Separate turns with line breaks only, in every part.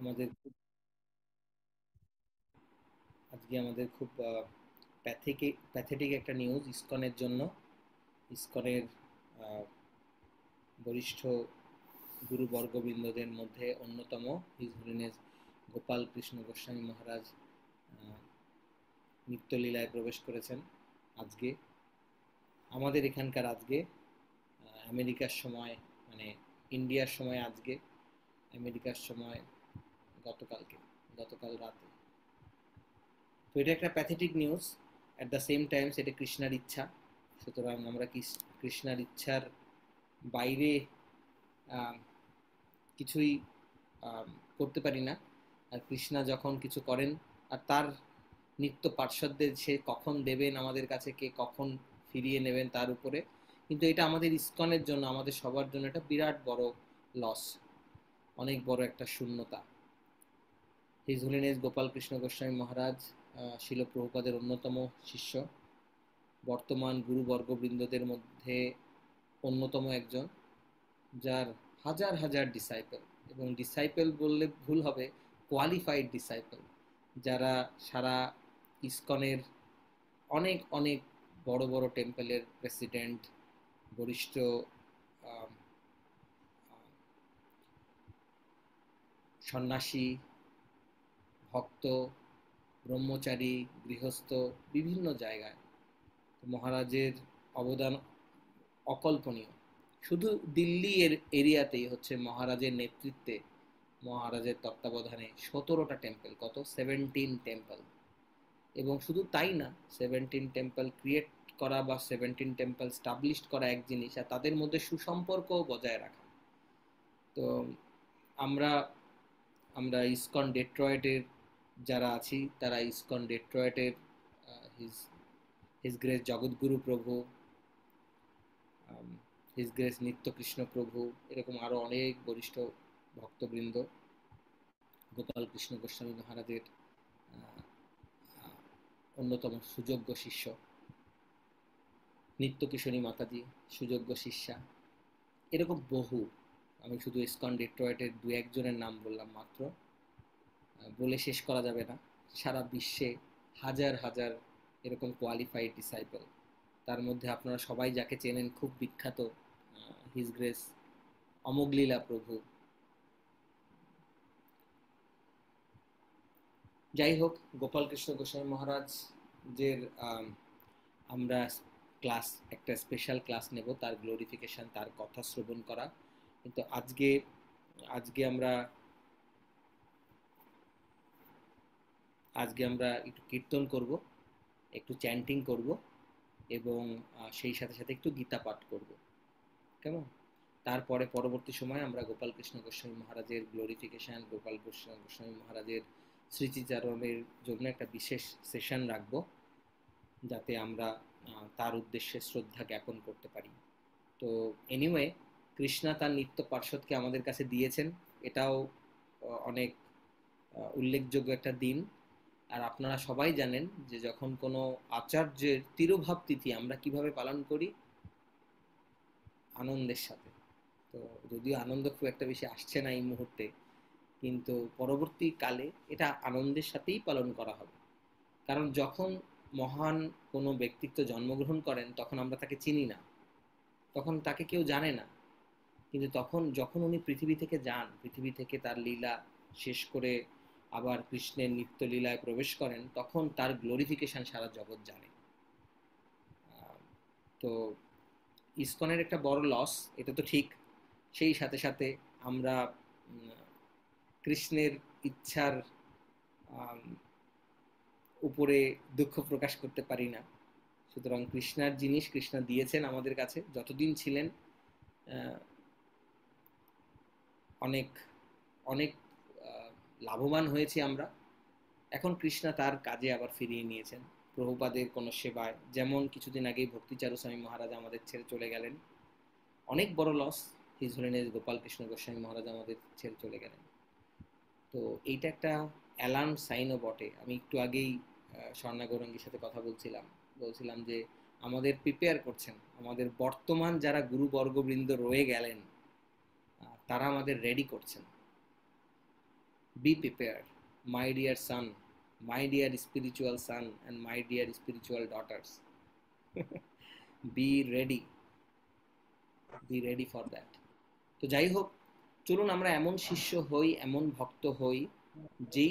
আমাদের খুব আজকে আমাদের খুব প্যাথেটিক প্যাথেটিক একটা নিউজ ইস্কনের জন্য ইস্কনের বরিষ্ঠ গুরু বর্গবৃন্দদের মধ্যে অন্যতম হিজভরিনেস গোপাল কৃষ্ণ গোস্বামী মহারাজ নিত্যলীলায় প্রবেশ করেছেন আজকে আমাদের এখানকার আজকে আমেরিকার সময় মানে ইন্ডিয়ার সময় আজকে আমেরিকার সময় গতকালকে গতকাল রাতে তো এটা একটা pathetic news at the same time সেটা কৃষ্ণার ইচ্ছা সুতরাং আমরা কৃষ্ণার ইচ্ছার বাইরে কিছুই করতে পারি না আর কৃষ্ণা যখন কিছু করেন আর তার নিত্য পার্শ্বদের সে কখন দেবেন আমাদের কাছে কে কখন ফিরিয়ে নেবেন তার উপরে কিন্তু এটা আমাদের ইস্কনের জন্য আমাদের সবার জন্য একটা বিরাট বড় লস অনেক বড় একটা শূন্যতা হিজ হোলিনেস গোপাল কৃষ্ণ গোস্বামী মহারাজ শিল প্রভুপাদের অন্যতম শিষ্য বর্তমান গুরুবর্গবৃন্দদের মধ্যে অন্যতম একজন যার হাজার হাজার ডিসাইপেল এবং ডিসাইপেল বললে ভুল হবে কোয়ালিফাইড ডিসাইপেল যারা সারা ইসকনের অনেক অনেক বড় বড় টেম্পেলের প্রেসিডেন্ট বরিষ্ঠ সন্ন্যাসী ভক্ত ব্রহ্মচারী গৃহস্থ বিভিন্ন জায়গায় মহারাজের অবদান অকল্পনীয় শুধু দিল্লি এর এরিয়াতেই হচ্ছে মহারাজের নেতৃত্বে মহারাজের তত্ত্বাবধানে সতেরোটা টেম্পল কত সেভেন্টিন টেম্পল এবং শুধু তাই না সেভেন্টিন টেম্পল ক্রিয়েট করা বা সেভেন্টিন টেম্পল স্টাবলিশ করা এক জিনিস আর তাদের মধ্যে সুসম্পর্ক বজায় রাখা তো আমরা আমরা ইস্কন ডেট্রয়েটের যারা আছি তারা ইসকন ডেট্রয়েটের His His Grace Jagadguru Prabhu His grace নিত্যকৃষ্ণ প্রভু এরকম আরও অনেক বরিষ্ঠ ভক্তবৃন্দ গোপাল কৃষ্ণ গোস্বামী মহারাজের অন্যতম সুযোগ্য শিষ্য নিত্যকিশোরী মাতাজি সুযোগ্য শিষ্যা এরকম বহু আমি শুধু ইসকন ডেট্রয়েটের দু একজনের নাম বললাম মাত্র বলে শেষ করা যাবে না সারা বিশ্বে হাজার হাজার এরকম কোয়ালিফাইড ডিসাইপল তার মধ্যে আপনারা সবাই যাকে চেনেন খুব বিখ্যাত হিজ গ্রেস অমগলীলা প্রভু যাই হোক গোপালকৃষ্ণ গোস্বামী মহারাজ যে আমরা ক্লাস একটা স্পেশাল ক্লাস নেব তার গ্লোরিফিকেশান তার কথা শ্রবণ করা কিন্তু আজকে আজকে আমরা আজকে আমরা একটু কীর্তন করব একটু চ্যান্টিং করব এবং সেই সাথে সাথে একটু গীতা পাঠ করব কেমন তারপরে পরবর্তী সময় আমরা গোপাল কৃষ্ণ গোস্বামী মহারাজের গ্লোরিফিকেশান গোপাল গোস্বামী মহারাজের স্মৃতিচারণের জন্য একটা বিশেষ সেশন রাখব যাতে আমরা তার উদ্দেশ্যে শ্রদ্ধা জ্ঞাপন করতে পারি তো এনিওয়ে কৃষ্ণা তার নিত্য পার্শ্বদকে আমাদের কাছে দিয়েছেন এটাও অনেক উল্লেখযোগ্য একটা দিন আর আপনারা সবাই জানেন যে যখন কোনো আচার্যের তিরোভাব তিথি আমরা কিভাবে পালন করি আনন্দের সাথে তো যদিও আনন্দ খুব একটা বেশি আসছে না এই মুহূর্তে কিন্তু পরবর্তীকালে এটা আনন্দের সাথেই পালন করা হবে কারণ যখন মহান কোনো ব্যক্তিত্ব জন্মগ্রহণ করেন তখন আমরা তাকে চিনি না তখন তাকে কেউ জানে না কিন্তু তখন যখন উনি পৃথিবী থেকে যান পৃথিবী থেকে তার লীলা শেষ করে আবার কৃষ্ণের নিত্যলীলায় প্রবেশ করেন তখন তার গ্লোরিফিকেশন সারা জগৎ জানে তো ইস্কনের একটা বড় লস এটা তো ঠিক সেই সাথে সাথে আমরা কৃষ্ণের ইচ্ছার উপরে দুঃখ প্রকাশ করতে পারি না সুতরাং কৃষ্ণার জিনিস কৃষ্ণা দিয়েছেন আমাদের কাছে যতদিন ছিলেন অনেক অনেক লাভবান হয়েছি আমরা এখন কৃষ্ণা তার কাজে আবার ফিরিয়ে নিয়েছেন প্রভুপাদের কোনো সেবায় যেমন কিছুদিন আগেই ভক্তিচারু স্বামী মহারাজ আমাদের ছেড়ে চলে গেলেন অনেক বড় loss His holiness Gopal Krishna Goswami Maharaj আমাদের ছেড়ে চলে গেলেন তো এইটা একটা অ্যালার্ম সাইনও বটে আমি একটু আগেই স্বর্ণা সাথে কথা বলছিলাম বলছিলাম যে আমাদের প্রিপেয়ার করছেন আমাদের বর্তমান যারা গুরুবর্গবৃন্দ রয়ে গেলেন তারা আমাদের রেডি করছেন Be prepared, my dear son, my dear spiritual son, and my dear spiritual daughters. Be ready be ready for that তো যাই হোক চলুন আমরা এমন শিষ্য হই এমন ভক্ত হই যেই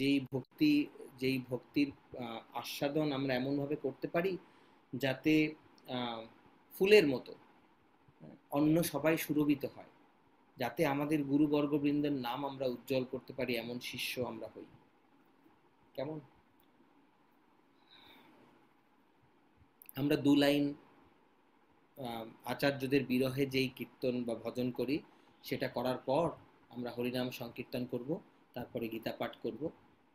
যেই ভক্তি যেই ভক্তির আস্বাদন আমরা এমনভাবে করতে পারি যাতে ফুলের মতো অন্য সবাই সুরভিত হয় যাতে আমাদের গুরুবর্গবৃন্দের নাম আমরা উজ্জ্বল করতে পারি এমন শিষ্য আমরা হই কেমন আমরা দু লাইন আচার্যদের বিরহে যেই কীর্তন বা ভজন করি সেটা করার পর আমরা হরিনাম সংকীর্তন করব তারপরে গীতা পাঠ করব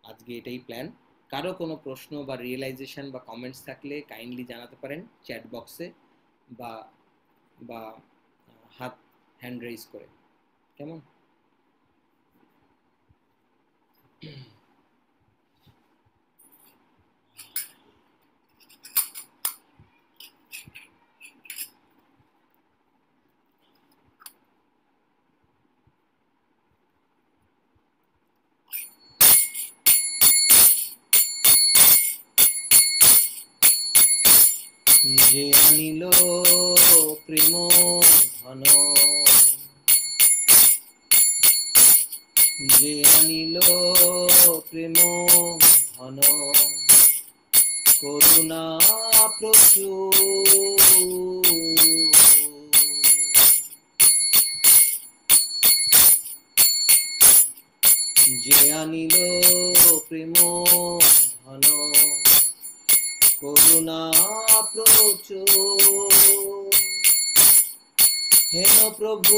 আজকে এটাই প্ল্যান কারো কোনো প্রশ্ন বা রিয়েলাইজেশন বা কমেন্টস থাকলে কাইন্ডলি জানাতে পারেন চ্যাট বক্সে বা বা হাত হ্যান্ড রেইজ করে কেমন যে আনিল প্রেম ধন যে আনিল প্রেম ধন করুণা প্রচুর যে আনিল প্রেম ধন করুণা প্রচুর হেন প্রভু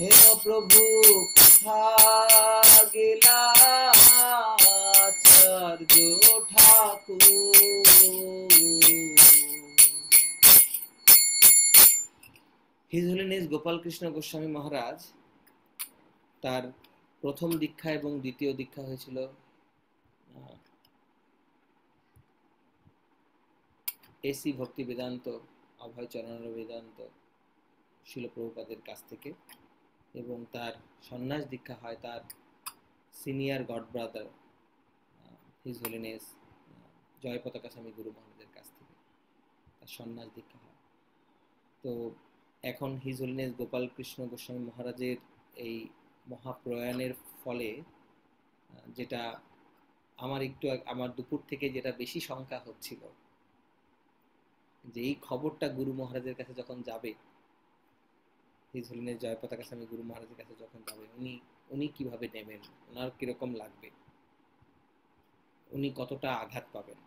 হে প্রভু কোথা ঠাকুর হিজ হোলিনেস গোপালকৃষ্ণ গোস্বামী মহারাজ তার প্রথম দীক্ষা এবং দ্বিতীয় দীক্ষা হয়েছিল এসি ভক্তি বেদান্ত অভয় চরণ বেদান্ত শিলপ্রভুপাদের কাছ থেকে এবং তার সন্ন্যাস দীক্ষা হয় তার senior god brother His Holiness Jayapataka Swami গুরু মহারাজের কাছ থেকে তার সন্ন্যাস দীক্ষা হয় তো এখন হিজ হোলিনেস গোপাল কৃষ্ণ গোস্বামী মহারাজের এই মহাপ্রয়াণের ফলে যেটা আমার একটু আমার দুপুর থেকে যেটা বেশি সংখ্যা হচ্ছিল যে এই খবরটা গুরু মহারাজের কাছে যখন যাবে হিজ হলেনের জয় স্বামী গুরু মহারাজের কাছে যখন যাবে উনি উনি কিভাবে নেবেন ওনার কিরকম লাগবে উনি কতটা আঘাত পাবেন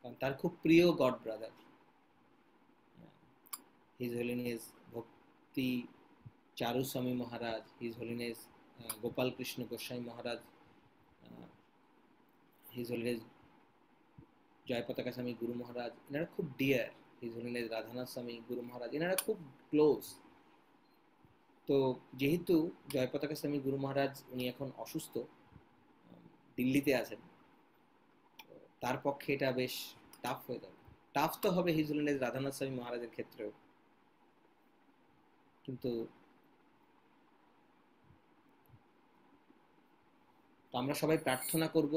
কারণ তার খুব প্রিয় god brother his holiness Bhakti Charuswami Maharaj his holiness Gopal Krishna Goswami Maharaj his holiness Jay Swami Guru মহারাজ এনারা খুব ডিয়ার হিজ হোলিনেস রাধানাথ স্বামী গুরু মহারাজ এনারা খুব ক্লোজ তো যেহেতু জয়পতাকা স্বামী গুরু মহারাজ উনি এখন অসুস্থ দিল্লিতে আছেন তার পক্ষে এটা বেশ টাফ হয়ে যাবে টাফ তো হবে হিজ রাধানাথ স্বামী মহারাজের ক্ষেত্রেও কিন্তু আমরা সবাই প্রার্থনা করব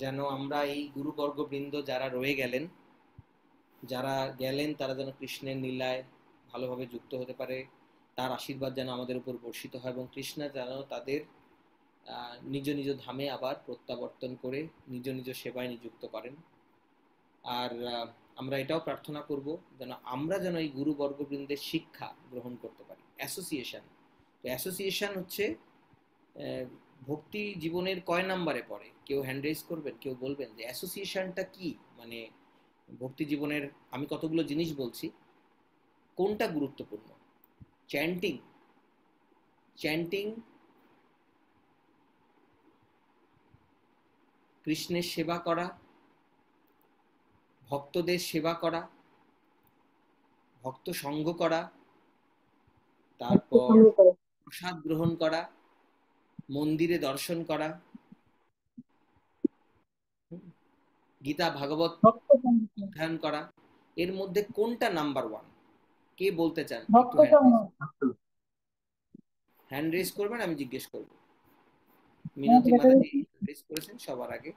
যেন আমরা এই গুরুবর্গবৃন্দ যারা রয়ে গেলেন যারা গেলেন তারা যেন কৃষ্ণের নীলায় ভালোভাবে যুক্ত হতে পারে তার আশীর্বাদ যেন আমাদের উপর বর্ষিত হয় এবং কৃষ্ণা যেন তাদের নিজ নিজ ধামে আবার প্রত্যাবর্তন করে নিজ নিজ সেবায় নিযুক্ত করেন আর আমরা এটাও প্রার্থনা করব যেন আমরা যেন এই গুরু বর্গবৃন্দের শিক্ষা গ্রহণ করতে পারি অ্যাসোসিয়েশন তো অ্যাসোসিয়েশন হচ্ছে ভক্তি জীবনের কয় নাম্বারে পড়ে কেউ হ্যান্ড রেজ করবেন কেউ বলবেন যে অ্যাসোসিয়েশনটা কি মানে ভক্তি জীবনের আমি কতগুলো জিনিস বলছি কোনটা গুরুত্বপূর্ণ চ্যান্টিং চ্যান্টিং কৃষ্ণের সেবা করা ভক্তদের সেবা করা ভক্ত সঙ্গ করা তারপর প্রসাদ গ্রহণ করা মন্দিরে দর্শন করা গীতা ভাগবত অধ্যয়ন করা এর মধ্যে কোনটা নাম্বার ওয়ান কে বলতে চান হ্যান্ড রেস করবেন আমি জিজ্ঞেস করব হ্যাঁ, মিনতি করেছেন সবার আগে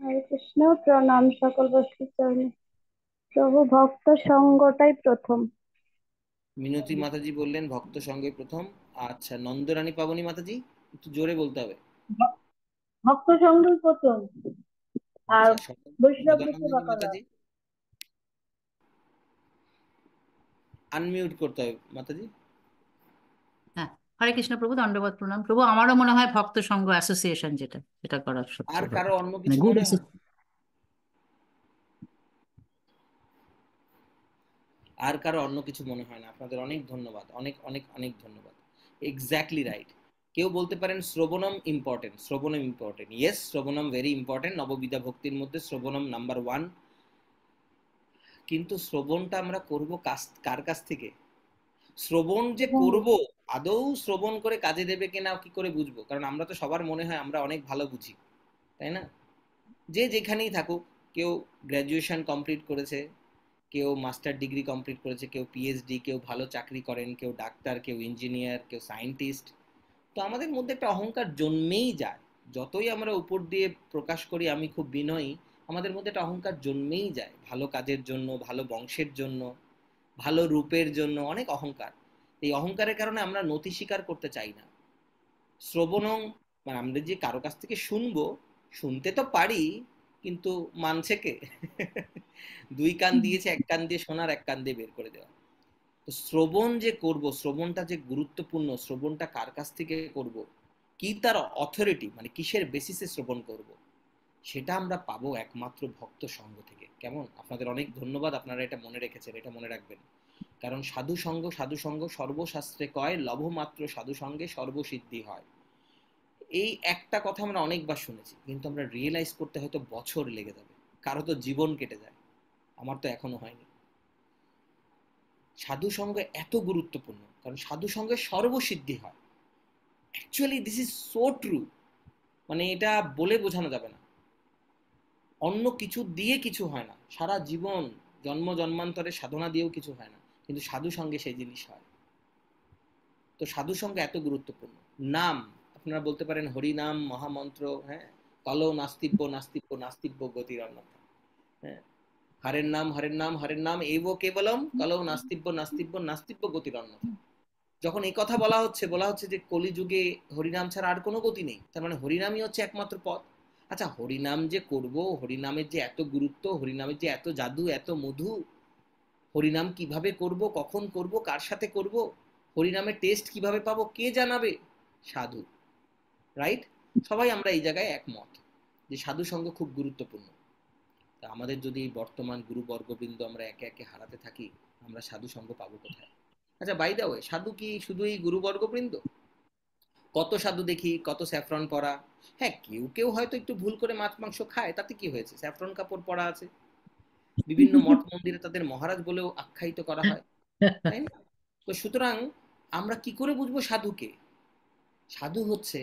হরে কৃষ্ণ প্রণাম সকল চরণে প্রভু ভক্ত সঙ্গটাই প্রথম মিনতি মাতাজি বললেন ভক্ত সঙ্গে প্রথম আচ্ছা নন্দরানী পাবনী মাতাজি একটু জোরে বলতে হবে ভক্ত আর আনমিউট আচ্ছা, করতে হবে মাতাজি হ্যাঁ, হরে কৃষ্ণ প্রভু দণ্ডবত প্রণাম প্রভু আমারও মনে হয় ভক্ত সংঘ অ্যাসোসিয়েশন যেটা সেটা করার আর কারো অন্য মানে কিছু আর কারো অন্য কিছু মনে হয় না আপনাদের অনেক ধন্যবাদ অনেক অনেক অনেক ধন্যবাদ এক্স্যাক্টলি রাইট কেউ বলতে পারেন shravanam important shravanam important yes shravanam very important নববিধা ভক্তির মধ্যে শ্রবণম নাম্বার ওয়ান কিন্তু শ্রবণটা আমরা করব কার কাছ থেকে শ্রবণ যে হ্যাঁ। করব আদৌ শ্রবণ করে কাজে দেবে কিনা কি করে বুঝবো কারণ আমরা তো সবার মনে হয় আমরা অনেক ভালো বুঝি তাই না যে যেখানেই থাকুক কেউ গ্র্যাজুয়েশন কমপ্লিট করেছে কেউ মাস্টার ডিগ্রি কমপ্লিট করেছে কেউ পিএইচডি কেউ ভালো চাকরি করেন কেউ ডাক্তার কেউ ইঞ্জিনিয়ার কেউ সায়েন্টিস্ট তো আমাদের মধ্যে একটা অহংকার জন্মেই যায় যতই আমরা উপর দিয়ে প্রকাশ করি আমি খুব বিনয়ী আমাদের মধ্যে একটা অহংকার জন্মেই যায় ভালো কাজের জন্য ভালো বংশের জন্য ভালো রূপের জন্য অনেক অহংকার এই অহংকারের কারণে আমরা নথি স্বীকার করতে চাই না শ্রবণং মানে আমরা যে কারো কাছ থেকে শুনবো শুনতে তো পারি কিন্তু মানছে কে দুই কান দিয়েছে এক কান দিয়ে শোনার এক কান দিয়ে বের করে দেওয়া তো শ্রবণ যে করব শ্রবণটা যে গুরুত্বপূর্ণ শ্রবণটা কার কাছ থেকে করব কি তার অথরিটি মানে কিসের বেসিসে শ্রবণ করব সেটা আমরা পাবো একমাত্র ভক্ত সঙ্গ থেকে কেমন আপনাদের অনেক ধন্যবাদ আপনারা এটা মনে রেখেছেন এটা মনে রাখবেন কারণ সাধু সঙ্গ সাধু সঙ্গ সর্বশাস্ত্রে কয় লভমাত্র সাধু সঙ্গে সর্বসিদ্ধি হয় এই একটা কথা আমরা অনেকবার শুনেছি কিন্তু আমরা রিয়েলাইজ করতে হয়তো বছর লেগে যাবে কারো তো জীবন কেটে যায় আমার তো এখনো হয়নি সাধুসঙ্গ এত গুরুত্বপূর্ণ কারণ সাধুসঙ্গে সর্বসিদ্ধি হয় actually this is so true মানে এটা বলে বোঝানো যাবে না অন্য কিছু দিয়ে কিছু হয় না সারা জীবন জন্ম জন্মান্তরে সাধনা দিয়েও কিছু হয় না কিন্তু সাধু সঙ্গে সেই জিনিস হয় তো সাধু সঙ্গে এত গুরুত্বপূর্ণ নাম আপনারা বলতে পারেন হরিনাম মহামন্ত্র হ্যাঁ কালো নাস্তিব্য নাস্তিব্য নাস্তিব্য গতির অন্যতা হ্যাঁ হরের নাম হরের নাম হরের নাম এইব কেবলম কালো নাস্তিব্য নাস্তিব্য নাস্তিব্য গতির অন্য যখন এই কথা বলা হচ্ছে বলা হচ্ছে যে কলিযুগে হরিনাম ছাড়া আর কোনো গতি নেই তার মানে হরিনামই হচ্ছে একমাত্র পথ আচ্ছা হরিনাম যে করব হরিনামের যে এত গুরুত্ব হরিনামের যে এত জাদু এত মধু হরিনাম কিভাবে করব কখন করব কার সাথে করব হরিনামের টেস্ট কিভাবে পাবো কে জানাবে সাধু রাইট সবাই আমরা এই জায়গায় একমত যে সাধু সঙ্গ খুব গুরুত্বপূর্ণ তা আমাদের যদি বর্তমান গুরু বর্গবৃন্দ আমরা একে একে হারাতে থাকি আমরা সাধু সঙ্গ পাবো কোথায় আচ্ছা বাই দাও সাধু কি শুধুই বর্গবৃন্দ কত সাধু দেখি কত স্যাফরন পরা হ্যাঁ কেউ কেউ হয়তো একটু ভুল করে মাছ মাংস খায় তাতে কি হয়েছে স্যাফরন কাপড় পরা আছে বিভিন্ন মঠ মন্দিরে তাদের মহারাজ বলেও আখ্যায়িত করা হয় তাই না তো সুতরাং আমরা কি করে বুঝবো সাধুকে সাধু হচ্ছে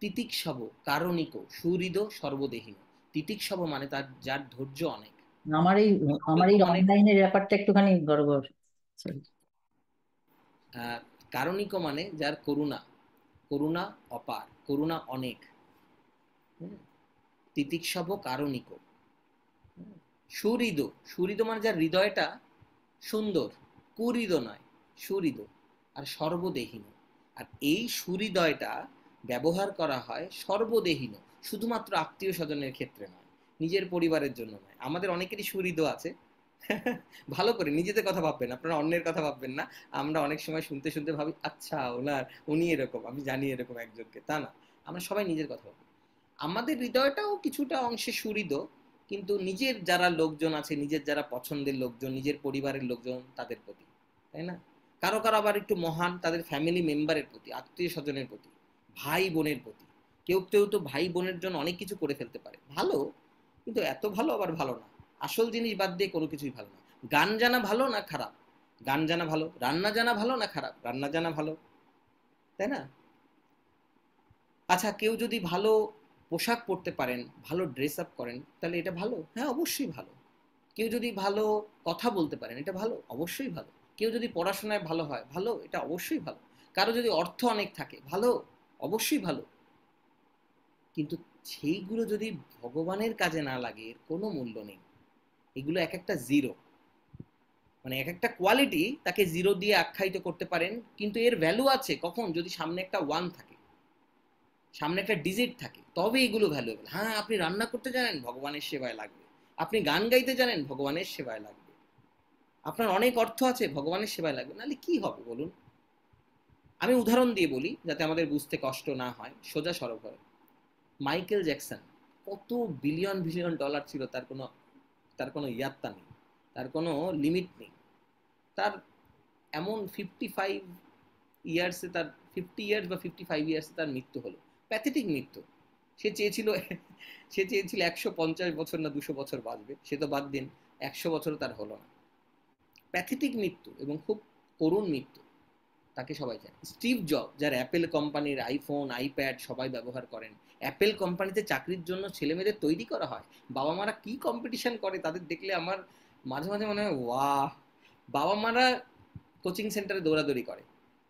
তিতিক্ষব কারণিক সুহৃদ সর্বদেহীন তিতিক্ষব মানে তার যার ধৈর্য অনেক আমার এই মানে আমার এই অনলাইনের ব্যাপারটা একটুখানি গড়বড় কারণিক মানে যার করুণা করুণা অপার করুণা অনেক তিতিক্ষব কারণিক সুহৃদ সুহৃদ মানে যার হৃদয়টা সুন্দর কুহৃদ নয় সুহৃদ আর সর্বদেহীন আর এই সুহৃদয়টা ব্যবহার করা হয় সর্বদেহীন শুধুমাত্র আত্মীয় স্বজনের ক্ষেত্রে নয় নিজের পরিবারের জন্য নয় আমাদের অনেকেরই সুহৃদ আছে ভালো করে নিজেদের কথা ভাববেন আপনারা অন্যের কথা ভাববেন না আমরা অনেক সময় শুনতে শুনতে ভাবি আচ্ছা ওনার উনি এরকম আমি জানি এরকম একজনকে তা না আমরা সবাই নিজের কথা ভাবি আমাদের হৃদয়টাও কিছুটা অংশে সুহৃদ কিন্তু নিজের যারা লোকজন আছে নিজের যারা পছন্দের লোকজন নিজের পরিবারের লোকজন তাদের প্রতি তাই না কারো কারো আবার একটু মহান তাদের ফ্যামিলি মেম্বারের প্রতি আত্মীয় স্বজনের প্রতি ভাই বোনের প্রতি কেউ কেউ তো ভাই বোনের জন্য অনেক কিছু করে ফেলতে পারে ভালো কিন্তু এত ভালো আবার ভালো না আসল জিনিস বাদ দিয়ে কোনো কিছুই ভালো না গান জানা ভালো না খারাপ গান জানা ভালো রান্না জানা ভালো না খারাপ রান্না জানা ভালো তাই না আচ্ছা কেউ যদি ভালো পোশাক পরতে পারেন ভালো ড্রেস আপ করেন তাহলে এটা ভালো হ্যাঁ অবশ্যই ভালো কেউ যদি ভালো কথা বলতে পারেন এটা ভালো অবশ্যই ভালো কেউ যদি পড়াশোনায় ভালো হয় ভালো এটা অবশ্যই ভালো কারো যদি অর্থ অনেক থাকে ভালো অবশ্যই ভালো কিন্তু সেইগুলো যদি ভগবানের কাজে না লাগে এর কোনো মূল্য নেই এগুলো এক একটা জিরো মানে এক একটা কোয়ালিটি তাকে জিরো দিয়ে আখ্যায়িত করতে পারেন কিন্তু এর ভ্যালু আছে কখন যদি সামনে একটা ওয়ান থাকে সামনে একটা ডিজিট থাকে তবে এগুলো ভ্যালুয়েবল হ্যাঁ আপনি রান্না করতে জানেন ভগবানের সেবায় লাগবে আপনি গান গাইতে জানেন ভগবানের সেবায় লাগবে আপনার অনেক অর্থ আছে ভগবানের সেবায় লাগবে নাহলে কি হবে বলুন আমি উদাহরণ দিয়ে বলি যাতে আমাদের বুঝতে কষ্ট না হয় সোজা সরব হয় মাইকেল জ্যাকসন কত বিলিয়ন বিলিয়ন ডলার ছিল তার কোনো তার কোনো ইয়াত্তা নেই তার কোনো লিমিট নেই তার এমন ফিফটি ফাইভ ইয়ার্সে তার ফিফটি ইয়ার্স বা ফিফটি ফাইভ ইয়ার্সে তার মৃত্যু হলো প্যাথেটিক মৃত্যু সে চেয়েছিল সে চেয়েছিল একশো পঞ্চাশ বছর না দুশো বছর বাঁচবে সে তো বাদ দিন একশো বছর তার হলো না প্যাথেটিক মৃত্যু এবং খুব করুণ মৃত্যু তাকে সবাই জানে স্টিভ জব যার অ্যাপেল কোম্পানির আইফোন আইপ্যাড সবাই ব্যবহার করেন অ্যাপেল কোম্পানিতে চাকরির জন্য ছেলেমেয়েদের তৈরি করা হয় বাবা মারা কি কম্পিটিশন করে তাদের দেখলে আমার মাঝে মাঝে মনে হয় ওয়াহ বাবা মারা কোচিং সেন্টারে দৌড়াদৌড়ি করে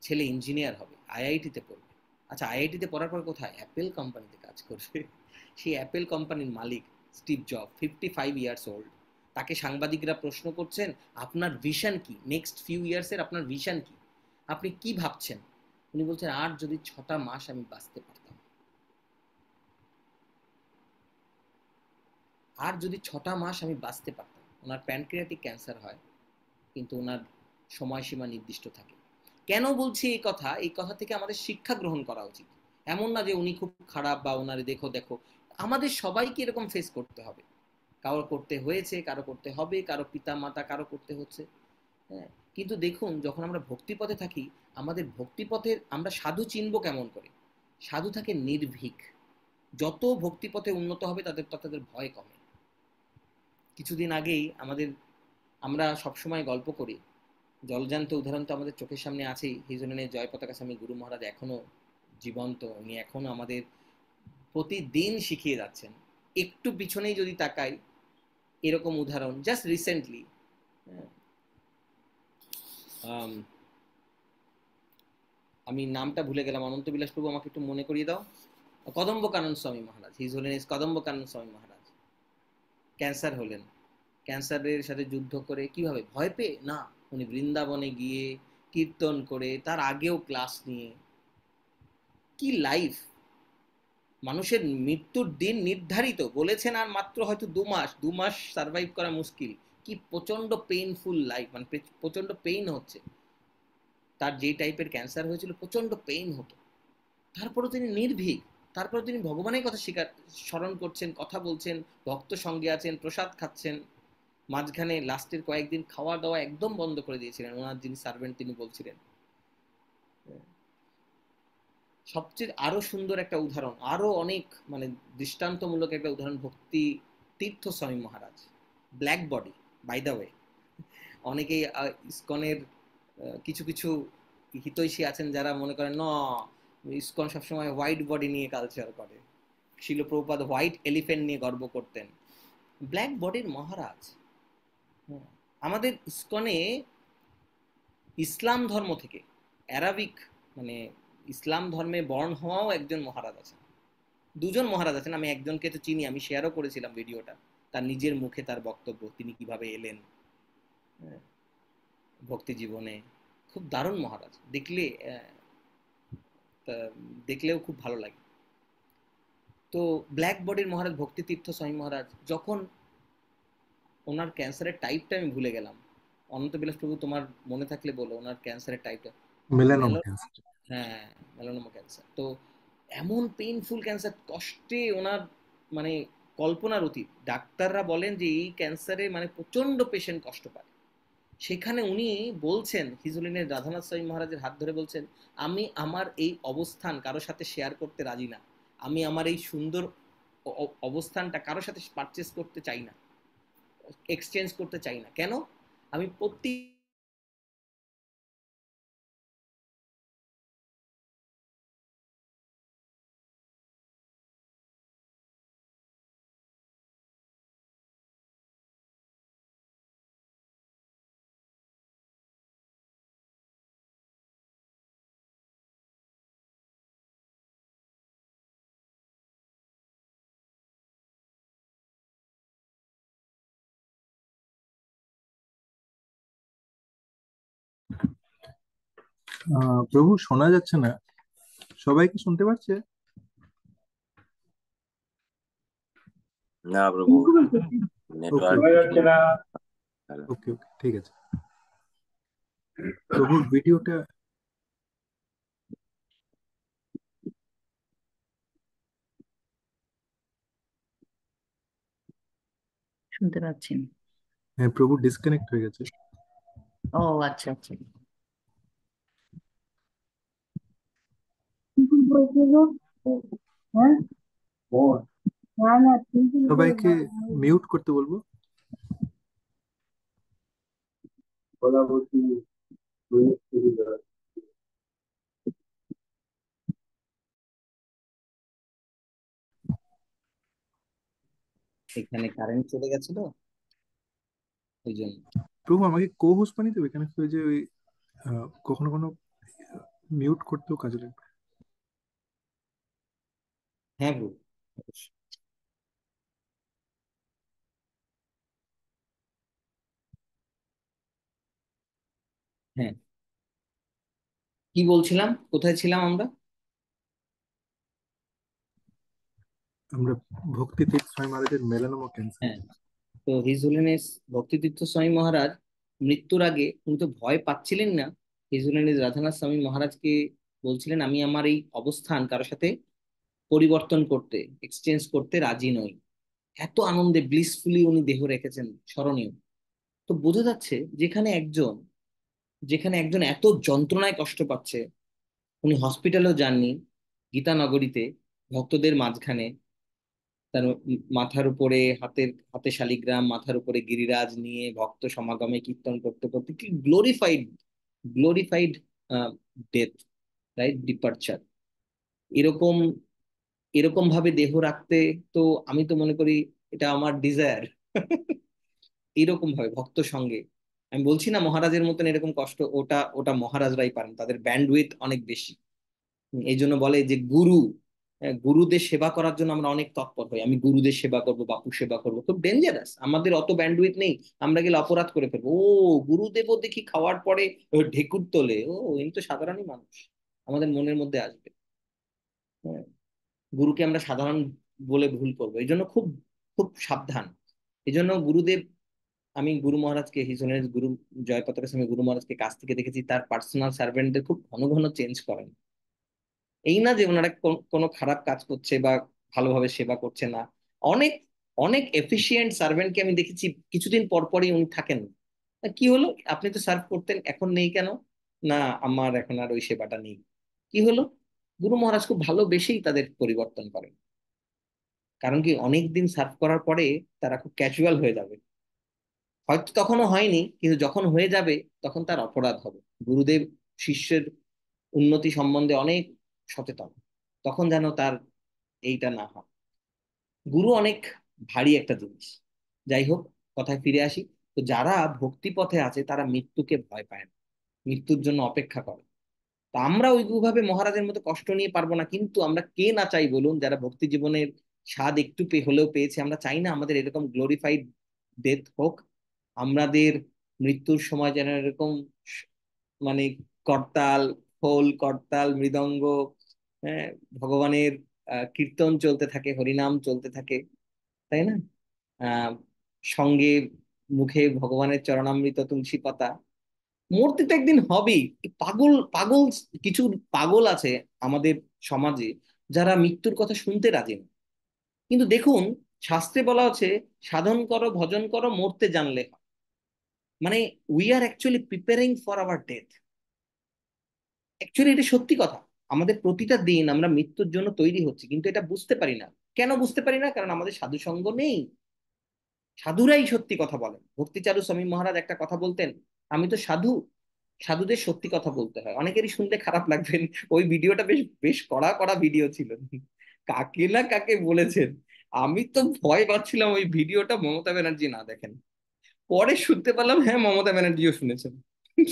ছেলে ইঞ্জিনিয়ার হবে আইআইটিতে পড়বে আচ্ছা আইআইটিতে পড়ার পর কোথায় অ্যাপেল কোম্পানিতে কাজ করবে সেই অ্যাপেল কোম্পানির মালিক Steve Job fifty five years old তাকে সাংবাদিকরা প্রশ্ন করছেন আপনার ভিশন কি নেক্সট ফিউ ইয়ার্সের আপনার ভিশন কি আপনি কি ভাবছেন উনি বলছেন আর যদি ছটা মাস আমি বাঁচতে পারতাম আর যদি ছটা মাস আমি বাঁচতে পারতাম ওনার প্যানক্রিয়াটিক ক্যান্সার হয় কিন্তু ওনার সময়সীমা নির্দিষ্ট থাকে কেন বলছি এই কথা এই কথা থেকে আমাদের শিক্ষা গ্রহণ করা উচিত এমন না যে উনি খুব খারাপ বা ওনার দেখো দেখো আমাদের সবাইকে এরকম ফেস করতে হবে কারো করতে হয়েছে কারো করতে হবে কারো পিতা মাতা কারো করতে হচ্ছে হ্যাঁ কিন্তু দেখুন যখন আমরা ভক্তিপথে থাকি আমাদের ভক্তিপথের আমরা সাধু চিনব কেমন করে সাধু থাকে নির্ভীক যত ভক্তিপথে উন্নত হবে তাদের তাদের ভয় কমে কিছুদিন আগেই আমাদের আমরা সবসময় গল্প করি জলজান্ত উদাহরণ তো আমাদের চোখের সামনে আছেই সেই জন্য জয় পতাকা স্বামী গুরু মহারাজ এখনও জীবন্ত উনি এখনও আমাদের প্রতিদিন শিখিয়ে যাচ্ছেন একটু পিছনেই যদি তাকাই এরকম উদাহরণ জাস্ট হ্যাঁ, রিসেন্টলি Um, আমি নামটা ভুলে গেলাম অনন্ত বিলাস প্রভু আমাকে একটু মনে করিয়ে দাও কদম্ব কানন স্বামী মহারাজ হিজ হলেন ইস কদম্ব কানন স্বামী মহারাজ ক্যান্সার হলেন ক্যান্সারের সাথে যুদ্ধ করে কিভাবে ভয় পেয়ে না উনি বৃন্দাবনে গিয়ে কীর্তন করে তার আগেও ক্লাস নিয়ে কি লাইফ মানুষের মৃত্যুর দিন নির্ধারিত বলেছেন আর মাত্র হয়তো দু মাস দু মাস সার্ভাইভ করা মুশকিল কি প্রচন্ড পেইনফুল লাইফ মানে প্রচন্ড পেইন হচ্ছে তার যে টাইপের ক্যান্সার হয়েছিল প্রচন্ড পেইন হতো তারপরেও তিনি নির্ভীক তারপরে তিনি ভগবানের কথা স্বীকার স্মরণ করছেন কথা বলছেন ভক্ত সঙ্গে আছেন প্রসাদ খাচ্ছেন মাঝখানে লাস্টের কয়েকদিন খাওয়া দাওয়া একদম বন্ধ করে দিয়েছিলেন ওনার যিনি সার্ভেন্ট তিনি বলছিলেন সবচেয়ে আরো সুন্দর একটা উদাহরণ আরো অনেক মানে দৃষ্টান্তমূলক একটা উদাহরণ Bhakti Tirtha Swami Maharaj black body by the way অনেকেই ইস্কনের কিছু কিছু হিতৈষী আছেন যারা মনে করেন ন ইস্কন সবসময় হোয়াইট বডি নিয়ে কালচার করে শিলপ্রপাত হোয়াইট এলিফেন্ট নিয়ে গর্ব করতেন ব্ল্যাক বডির মহারাজ আমাদের ইস্কনে ইসলাম ধর্ম থেকে অ্যারাবিক মানে ইসলাম ধর্মে বর্ণ হওয়াও একজন মহারাজ আছেন দুজন মহারাজ আছেন আমি একজনকে তো চিনি আমি শেয়ারও করেছিলাম ভিডিওটা তার নিজের মুখে তার বক্তব্য তিনি কিভাবে এলেন হ্যাঁ। ভক্তি জীবনে খুব দারুণ মহারাজ দেখলে দেখলেও খুব ভালো লাগে তো ব্ল্যাক বডির মহারাজ ভক্তি তীর্থ স্বামী মহারাজ যখন ওনার ক্যান্সারের টাইপটা আমি ভুলে গেলাম অনন্ত বিলাস প্রভু তোমার মনে থাকলে বলো ওনার ক্যান্সারের টাইপটা হ্যাঁ ক্যান্সার তো এমন পেইনফুল ক্যান্সার কষ্টে ওনার মানে কল্পনার অতীত ডাক্তাররা বলেন যে এই ক্যান্সারে মানে প্রচণ্ড পেশেন্ট কষ্ট পায় সেখানে উনি বলছেন হিজুলিনের রাধানাথ স্বামী মহারাজের হাত ধরে বলছেন আমি আমার এই অবস্থান কারো সাথে শেয়ার করতে রাজি না আমি আমার এই সুন্দর অবস্থানটা কারো সাথে পারচেস করতে চাই না এক্সচেঞ্জ করতে চাই না কেন আমি প্রতি প্রভু শোনা যাচ্ছে না সবাই কি শুনতে পাচ্ছে না প্রভু ওকে ওকে ঠিক আছে প্রভুর ভিডিওটা শুনতে পাচ্ছেন হ্যাঁ প্রভু ডিসকানেক্ট হয়ে গেছে ও আচ্ছা আচ্ছা সবাইকে মিউট করতে বলবো এখানে কারেন্ট চলে গেছিল ওই জন্য প্রভু আমাকে কো হোস্ট বানিয়ে দেবে এখানে যে ওই কখনো কখনো মিউট করতেও কাজে লাগবে হ্যাঁ গো হ্যাঁ কি বলছিলাম কোথায় ছিলাম আমরা আমরা ভক্তিতীর্থ স্বামী মহারাজের মেলানোমো ক্যান্সার হ্যাঁ তো হিজ ভক্তিতীর্থ স্বামী মহারাজ মৃত্যুর আগে উনি তো ভয় পাচ্ছিলেন না হিজ রাধানাথ স্বামী মহারাজকে বলছিলেন আমি আমার এই অবস্থান কারোর সাথে পরিবর্তন করতে এক্সচেঞ্জ করতে রাজি নই এত আনন্দে ব্লিসফুলি উনি দেহ রেখেছেন স্মরণীয় তো বোঝা যাচ্ছে যেখানে একজন যেখানে একজন এত যন্ত্রণায় কষ্ট পাচ্ছে উনি হসপিটালেও যাননি গীতানগরীতে ভক্তদের মাঝখানে তার মাথার উপরে হাতের হাতে শালিগ্রাম মাথার উপরে গিরিরাজ নিয়ে ভক্ত সমাগমে কীর্তন করতে করতে কি glorified glorified death right departure এরকম এরকম ভাবে দেহ রাখতে তো আমি তো মনে করি এটা আমার ডিজায়ার এরকম ভাবে ভক্ত সঙ্গে আমি বলছি না মহারাজের মতন এরকম কষ্ট ওটা ওটা মহারাজরাই পারেন তাদের ব্যান্ডউইথ অনেক বেশি এই জন্য বলে যে গুরু গুরুদের সেবা করার জন্য আমরা অনেক তৎপর হই আমি গুরুদের সেবা করব বাপু সেবা করব খুব ডেঞ্জারাস আমাদের অত ব্যান্ডউইথ নেই আমরা গেলে অপরাধ করে ফেলবো ও গুরুদেব দেখি খাওয়ার পরে ঢেকুর তোলে ও ইনি তো সাধারণই মানুষ আমাদের মনের মধ্যে আসবে হ্যাঁ গুরুকে আমরা সাধারণ বলে ভুল করবো এই জন্য খুব খুব সাবধান এই জন্য গুরুদেব আমি গুরু মহারাজকে হিজনের গুরু জয়পাত স্বামী গুরু মহারাজকে কাছ থেকে দেখেছি তার পার্সোনাল সার্ভেন্টদের খুব ঘন ঘন চেঞ্জ করেন এই না যে ওনারা কোনো খারাপ কাজ করছে বা ভালোভাবে সেবা করছে না অনেক অনেক এফিসিয়েন্ট সার্ভেন্টকে আমি দেখেছি কিছুদিন পর পরই উনি থাকেন কি হলো আপনি তো সার্ভ করতেন এখন নেই কেন না আমার এখন আর ওই সেবাটা নেই কি হলো গুরু মহারাজ খুব ভালোবেসেই তাদের পরিবর্তন করেন কারণ কি অনেক দিন সার্ভ করার পরে তারা খুব ক্যাজুয়াল হয়ে যাবে হয়তো তখনও হয়নি কিন্তু যখন হয়ে যাবে তখন তার অপরাধ হবে গুরুদেব শিষ্যের উন্নতি সম্বন্ধে অনেক সচেতন তখন যেন তার এইটা না হয় গুরু অনেক ভারী একটা জিনিস যাই হোক কথায় ফিরে আসি তো যারা ভক্তি পথে আছে তারা মৃত্যুকে ভয় পায় না মৃত্যুর জন্য অপেক্ষা করে আমরা ওইভাবে মহারাজের মতো কষ্ট নিয়ে পারবো না কিন্তু আমরা কে না চাই বলুন যারা ভক্তি জীবনের স্বাদ একটু হলেও পেয়েছে আমরা চাই না আমাদের এরকম গ্লোরিফাইড ডেথ হোক আমাদের মৃত্যুর সময় যেন এরকম মানে করতাল খোল করতাল মৃদঙ্গ হ্যাঁ, ভগবানের কীর্তন চলতে থাকে হরিনাম চলতে থাকে তাই না সঙ্গে মুখে ভগবানের চরণামৃত তুলসী পাতা মূর্তি তো একদিন হবেই পাগল পাগল কিছু পাগল আছে আমাদের সমাজে যারা মৃত্যুর কথা শুনতে রাজি না কিন্তু দেখুন শাস্ত্রে বলা হচ্ছে সাধন করো ভজন করো মরতে জানলে মানে we are actually preparing for our death actually এটা সত্যি কথা আমাদের প্রতিটা দিন আমরা মৃত্যুর জন্য তৈরি হচ্ছি কিন্তু এটা বুঝতে পারি না কেন বুঝতে পারি না কারণ আমাদের সাধু সঙ্গ নেই সাধুরাই সত্যি কথা বলেন ভক্তিচারু স্বামী মহারাজ একটা কথা বলতেন আমি তো সাধু সাধুদের সত্যি কথা বলতে হয় অনেকেরই শুনতে খারাপ লাগবেন ওই ভিডিওটা বেশ বেশ কড়া কড়া ভিডিও ছিল কাকে না কাকে বলেছেন আমি তো ভয় পাচ্ছিলাম ওই ভিডিওটা মমতা ব্যানার্জি না দেখেন পরে শুনতে পারলাম হ্যাঁ মমতা ব্যানার্জিও শুনেছেন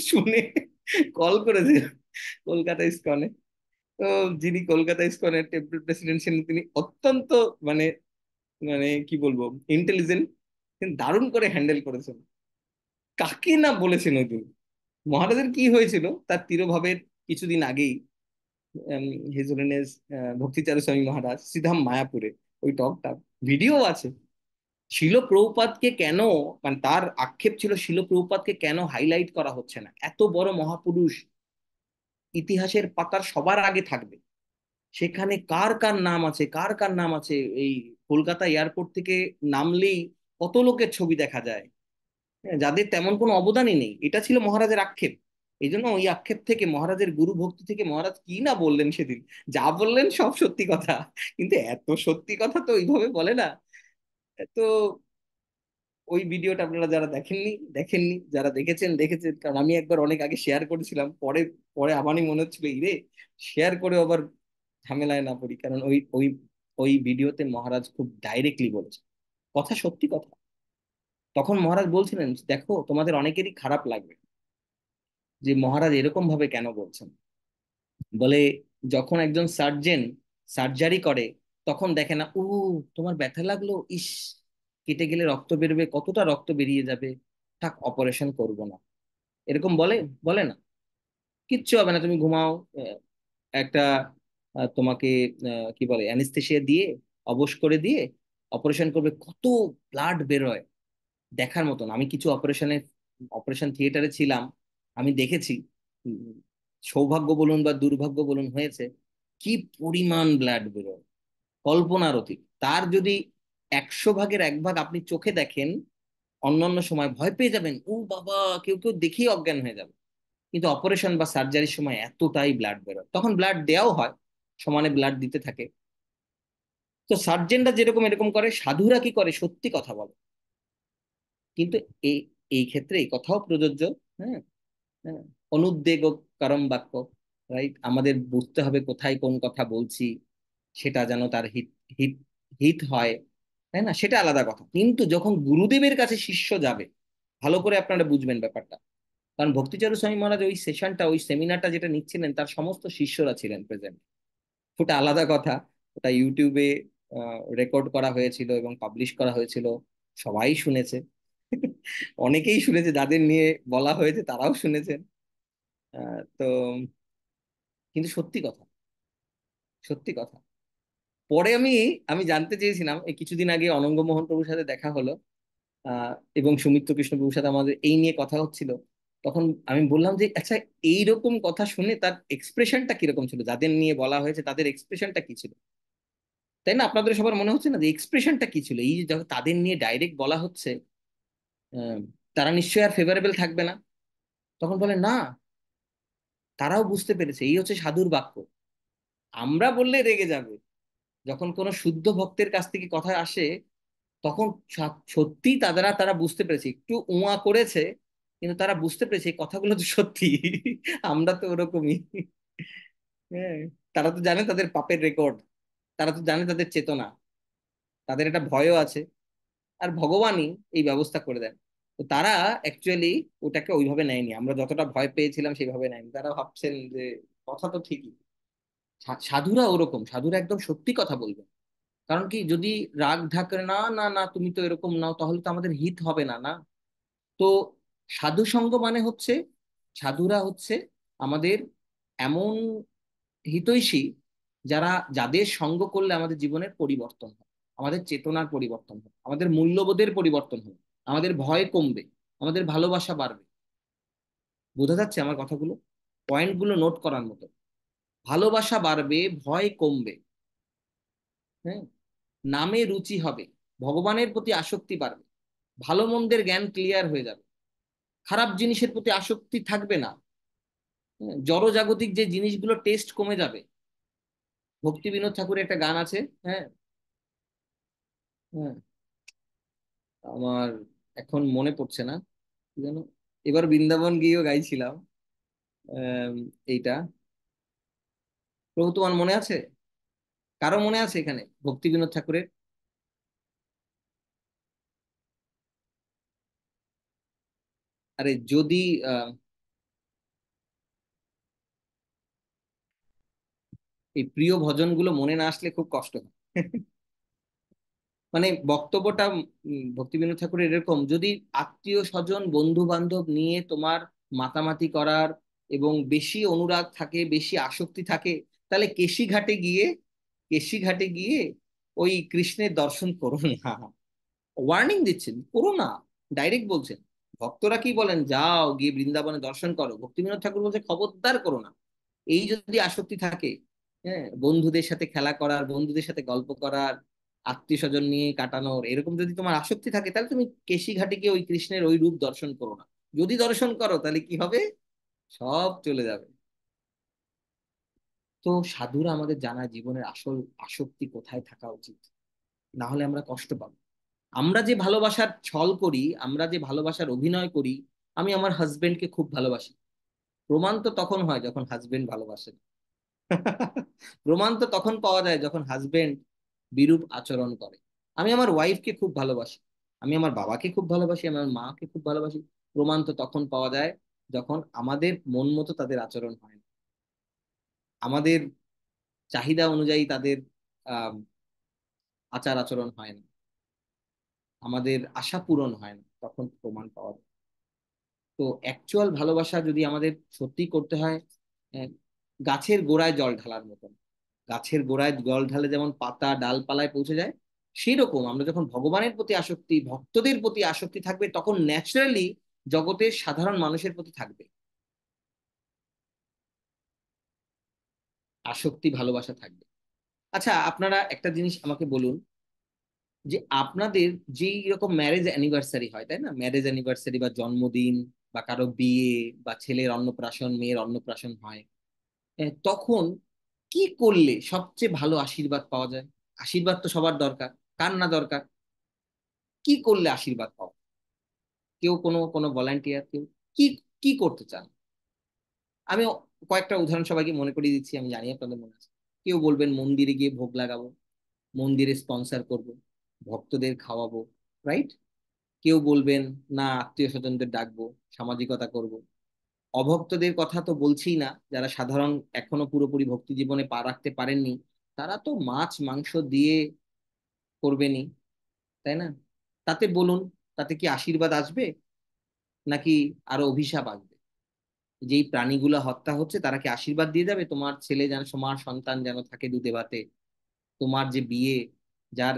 শুনে কল করেছে কলকাতা ইস্কনে তো যিনি কলকাতা ইস্কনের টেম্পল প্রেসিডেন্ট ছিলেন তিনি অত্যন্ত মানে মানে কি বলবো ইন্টেলিজেন্ট দারুণ করে হ্যান্ডেল করেছেন কাকে না বলেছেন ওই দিন মহারাজের কি হয়েছিল তার তিরোভাবের কিছুদিন আগেই হিজুরেনেস ভক্তিচারু স্বামী মহারাজ সিধাম মায়াপুরে ওই টকটা ভিডিও আছে শিল প্রভুপাতকে কেন মানে তার আক্ষেপ ছিল শিল প্রভুপাতকে কেন হাইলাইট করা হচ্ছে না এত বড় মহাপুরুষ ইতিহাসের পাতার সবার আগে থাকবে সেখানে কার কার নাম আছে কার কার নাম আছে এই কলকাতা এয়ারপোর্ট থেকে নামলেই কত লোকের ছবি দেখা যায় হ্যাঁ, যাদের তেমন কোনো অবদানই নেই এটা ছিল মহারাজের আক্ষেপ এই জন্য ওই আক্ষেপ থেকে মহারাজের গুরু ভক্তি থেকে মহারাজ কি না বললেন সেদিন যা বললেন সব সত্যি কথা কিন্তু এত সত্যি কথা তো ওইভাবে বলে না তো ওই ভিডিওটা আপনারা যারা দেখেননি দেখেননি যারা দেখেছেন দেখেছেন কারণ আমি একবার অনেক আগে শেয়ার করেছিলাম পরে পরে আমারই মনে হচ্ছিল রে শেয়ার করে আবার ঝামেলায় না পড়ি কারণ ওই ওই ওই ভিডিওতে মহারাজ খুব ডাইরেক্টলি বলেছে কথা সত্যি কথা তখন মহারাজ বলছিলেন দেখো তোমাদের অনেকেরই খারাপ লাগবে যে মহারাজ এরকম ভাবে কেন বলছেন বলে যখন একজন সার্জেন সার্জারি করে তখন দেখে না ও তোমার ব্যথা লাগলো ইস কেটে গেলে রক্ত বেরোবে কতটা রক্ত বেরিয়ে যাবে থাক অপারেশন করব না এরকম বলে বলে না কিচ্ছু হবে না তুমি ঘুমাও একটা তোমাকে কি বলে অ্যানিস্থেশিয়া দিয়ে অবশ করে দিয়ে অপারেশন করবে কত ব্লাড বেরোয় দেখার মতন আমি কিছু অপারেশনে অপারেশন থিয়েটারে ছিলাম আমি দেখেছি সৌভাগ্য বলুন বা দুর্ভাগ্য বলুন হয়েছে কি পরিমাণ ব্লাড বেরোয় কল্পনার অতীত তার যদি একশো ভাগের এক ভাগ আপনি চোখে দেখেন অন্যান্য সময় ভয় পেয়ে যাবেন ও বাবা কেউ কেউ দেখেই অজ্ঞান হয়ে যাবে কিন্তু অপারেশন বা সার্জারির সময় এতটাই ব্লাড বেরোয় তখন ব্লাড দেওয়াও হয় সমানে ব্লাড দিতে থাকে তো সার্জেনরা যেরকম এরকম করে সাধুরা কি করে সত্যি কথা বলে কিন্তু এই এই ক্ষেত্রে এই কথাও প্রযোজ্য হ্যাঁ, হ্যাঁ? অনুদ্বেগ কারণ বাক্য রাইট আমাদের বুঝতে হবে কোথায় কোন কথা বলছি সেটা যেন তার হিত হিত হিত হয় তাই না সেটা আলাদা কথা কিন্তু যখন গুরুদেবের কাছে শিষ্য যাবে ভালো করে আপনারা বুঝবেন ব্যাপারটা কারণ ভক্তিচারু স্বামী মহারাজ ওই সেশনটা ওই সেমিনারটা যেটা নিচ্ছিলেন তার সমস্ত শিষ্যরা ছিলেন প্রেজেন্ট ওটা আলাদা কথা ওটা ইউটিউবে রেকর্ড করা হয়েছিল এবং পাবলিশ করা হয়েছিল সবাই শুনেছে অনেকেই শুনেছে যাদের নিয়ে বলা হয়েছে তারাও শুনেছেন তো কিন্তু সত্যি কথা সত্যি কথা পরে আমি আমি জানতে চেয়েছিলাম এই কিছুদিন আগে অনঙ্গ মোহন প্রভুর সাথে দেখা হলো এবং সুমিত্র কৃষ্ণ প্রভুর সাথে আমাদের এই নিয়ে কথা হচ্ছিল তখন আমি বললাম যে আচ্ছা এইরকম কথা শুনে তার এক্সপ্রেশনটা কিরকম ছিল যাদের নিয়ে বলা হয়েছে তাদের এক্সপ্রেশনটা কি ছিল তাই না আপনাদের সবার মনে হচ্ছে না যে এক্সপ্রেশনটা কি ছিল এই যে তাদের নিয়ে ডাইরেক্ট বলা হচ্ছে তারা নিশ্চয়ই আর ফেভারেবল থাকবে না তখন বলে না তারাও বুঝতে পেরেছে এই হচ্ছে সাধুর বাক্য আমরা বললে রেগে যাবে যখন কোনো শুদ্ধ ভক্তের কাছ থেকে কথা আসে তখন সত্যি তারা তারা বুঝতে পেরেছে একটু উঁয়া করেছে কিন্তু তারা বুঝতে পেরেছে কথাগুলো তো সত্যি আমরা তো ওরকমই হ্যাঁ তারা তো জানে তাদের পাপের রেকর্ড তারা তো জানে তাদের চেতনা তাদের একটা ভয়ও আছে আর ভগবানই এই ব্যবস্থা করে দেন তো তারা অ্যাকচুয়ালি ওটাকে ওইভাবে নেয়নি আমরা যতটা ভয় পেয়েছিলাম সেইভাবে নেয়নি তারা ভাবছেন যে কথা তো ঠিকই সাধুরা ওরকম সাধুরা একদম সত্যি কথা বলবেন কারণ কি যদি রাগ ঢাকে না না না তুমি তো এরকম নাও তাহলে তো আমাদের হিত হবে না না তো সাধু সঙ্গ মানে হচ্ছে সাধুরা হচ্ছে আমাদের এমন হিতৈষী যারা যাদের সঙ্গ করলে আমাদের জীবনের পরিবর্তন হয় আমাদের চেতনার পরিবর্তন হবে আমাদের মূল্যবোধের পরিবর্তন হবে আমাদের ভয় কমবে আমাদের ভালোবাসা বাড়বে বোঝা যাচ্ছে আমার কথাগুলো পয়েন্টগুলো নোট করার মতো ভালোবাসা বাড়বে ভয় কমবে হ্যাঁ নামে রুচি হবে ভগবানের প্রতি আসক্তি বাড়বে ভালো মন্দের জ্ঞান ক্লিয়ার হয়ে যাবে খারাপ জিনিসের প্রতি আসক্তি থাকবে না হ্যাঁ? জড়জাগতিক যে জিনিসগুলো টেস্ট কমে যাবে ভক্তি বিনোদ ঠাকুরের একটা গান আছে হ্যাঁ হ্যাঁ আমার এখন মনে পড়ছে না যেন এবার বৃন্দাবন গিয়েও গাইছিলাম এইটা প্রভু তোমার মনে আছে কারো মনে আছে এখানে ভক্তি বিনোদ ঠাকুরের আরে যদি এই প্রিয় ভজনগুলো মনে না আসলে খুব কষ্ট হয় মানে বক্তব্যটা ভক্তি বিনোদ ঠাকুরের এরকম যদি আত্মীয় স্বজন বন্ধু বান্ধব নিয়ে তোমার মাতামাতি করার এবং বেশি অনুরাগ থাকে বেশি আসক্তি থাকে তাহলে কেশি ঘাটে গিয়ে কেশি ঘাটে গিয়ে ওই কৃষ্ণের দর্শন করো না ওয়ার্নিং দিচ্ছেন করো না ডাইরেক্ট বলছেন ভক্তরা কি বলেন যাও গিয়ে বৃন্দাবনে দর্শন করো ভক্তি বিনোদ ঠাকুর বলছে খবরদার করো না এই যদি আসক্তি থাকে হ্যাঁ বন্ধুদের সাথে খেলা করার বন্ধুদের সাথে গল্প করার আত্মীয় স্বজন নিয়ে কাটানোর এরকম যদি তোমার আসক্তি থাকে তাহলে তুমি কেশি ঘাটিকে ওই কৃষ্ণের ওই রূপ দর্শন করো না যদি দর্শন করো তাহলে কি হবে সব চলে যাবে তো সাধুরা আমাদের জানা জীবনের আসল আসক্তি কোথায় থাকা উচিত না হলে আমরা কষ্ট পাবো আমরা যে ভালোবাসার ছল করি আমরা যে ভালোবাসার অভিনয় করি আমি আমার হাজবেন্ডকে খুব ভালোবাসি প্রমাণ তো তখন হয় যখন হাজবেন্ড ভালোবাসে প্রমাণ তো তখন পাওয়া যায় যখন হাজবেন্ড বিরূপ আচরণ করে আমি আমার ওয়াইফকে খুব ভালোবাসি আমি আমার বাবাকে খুব ভালোবাসি আমার মাকে খুব ভালোবাসি প্রমাণ তো তখন পাওয়া যায় যখন আমাদের মন মতো তাদের আচরণ হয় না আমাদের চাহিদা অনুযায়ী তাদের আচার আচরণ হয় না আমাদের আশা পূরণ হয় না তখন প্রমাণ পাওয়া যায় তো অ্যাকচুয়াল ভালোবাসা যদি আমাদের সত্যি করতে হয় গাছের গোড়ায় জল ঢালার মতন গাছের গোড়ায় জল ঢালে যেমন পাতা ডালপালায় পৌঁছে যায় সেই রকম আমরা যখন ভগবানের প্রতি আসক্তি ভক্তদের প্রতি আসক্তি থাকবে তখন ন্যাচারালি জগতের সাধারণ মানুষের প্রতি থাকবে আসক্তি ভালোবাসা থাকবে আচ্ছা আপনারা একটা জিনিস আমাকে বলুন যে আপনাদের যেই রকম ম্যারেজ অ্যানিভার্সারি হয় তাই না ম্যারেজ অ্যানিভার্সারি বা জন্মদিন বা কারো বিয়ে বা ছেলের অন্নপ্রাশন মেয়ের অন্নপ্রাশন হয় তখন কি করলে সবচেয়ে ভালো আশীর্বাদ পাওয়া যায় আশীর্বাদ তো সবার দরকার কার না দরকার কি করলে আশীর্বাদ পাওয়া কেউ কোনো কোনো ভলান্টিয়ার কেউ কি কি করতে চান আমি কয়েকটা উদাহরণ সবাইকে মনে করিয়ে দিচ্ছি আমি জানি আপনাদের মনে আছে কেউ বলবেন মন্দিরে গিয়ে ভোগ লাগাবো মন্দিরে স্পন্সার করব ভক্তদের খাওয়াবো রাইট কেউ বলবেন না আত্মীয় স্বজনদের ডাকবো সামাজিকতা করব অভক্তদের কথা তো বলছি না যারা সাধারণ এখনো পুরোপুরি ভক্তি জীবনে পা রাখতে পারেননি তারা তো মাছ মাংস দিয়ে করবেনি তাই না তাতে বলুন তাতে কি আশীর্বাদ আসবে নাকি আরো অভিশাপ আসবে যেই প্রাণীগুলো হত্যা হচ্ছে তারা কি আশীর্বাদ দিয়ে যাবে তোমার ছেলে যেন সমার সন্তান যেন থাকে দুধে ভাতে তোমার যে বিয়ে যার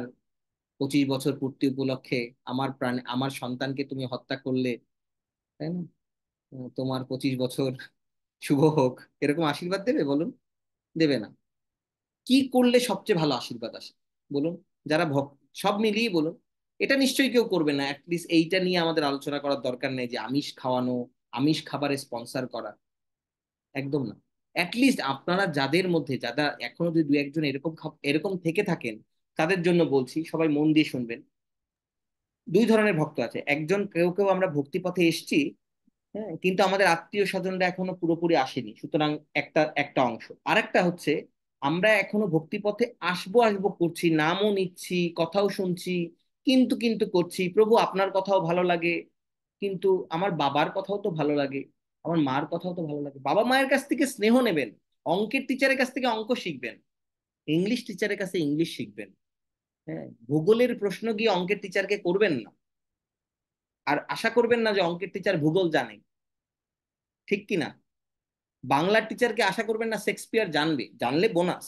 পঁচিশ বছর পূর্তি উপলক্ষে আমার প্রাণ আমার সন্তানকে তুমি হত্যা করলে তাই না তোমার পঁচিশ বছর শুভ হোক এরকম আশীর্বাদ দেবে বলুন দেবে না কি করলে সবচেয়ে ভালো আশীর্বাদ আসে বলুন যারা ভক্ত সব মিলিয়ে বলুন এটা নিশ্চয়ই কেউ করবে না অ্যাটলিস্ট এইটা নিয়ে আমাদের আলোচনা করার দরকার নেই যে আমিষ খাওয়ানো আমিষ খাবারে স্পন্সার করা একদম না অ্যাটলিস্ট আপনারা যাদের মধ্যে যারা এখনো যদি দু একজন এরকম এরকম থেকে থাকেন তাদের জন্য বলছি সবাই মন দিয়ে শুনবেন দুই ধরনের ভক্ত আছে একজন কেউ কেউ আমরা ভক্তি পথে এসছি হ্যাঁ কিন্তু আমাদের আত্মীয় স্বজনরা এখনো পুরোপুরি আসেনি সুতরাং একটা একটা অংশ আরেকটা হচ্ছে আমরা এখনো ভক্তিপথে আসবো আসবো করছি নামও নিচ্ছি কথাও শুনছি কিন্তু কিন্তু করছি প্রভু আপনার কথাও ভালো লাগে কিন্তু আমার বাবার কথাও তো ভালো লাগে আমার মার কথাও তো ভালো লাগে বাবা মায়ের কাছ থেকে স্নেহ নেবেন অঙ্কের টিচারের কাছ থেকে অঙ্ক শিখবেন ইংলিশ টিচারের কাছে ইংলিশ শিখবেন হ্যাঁ ভূগোলের প্রশ্ন গিয়ে অঙ্কের টিচারকে করবেন না আর আশা করবেন না যে অঙ্কের টিচার ভূগোল জানে ঠিক কি না বাংলার টিচারকে আশা করবেন না শেক্সপিয়ার জানবে জানলে বোনাস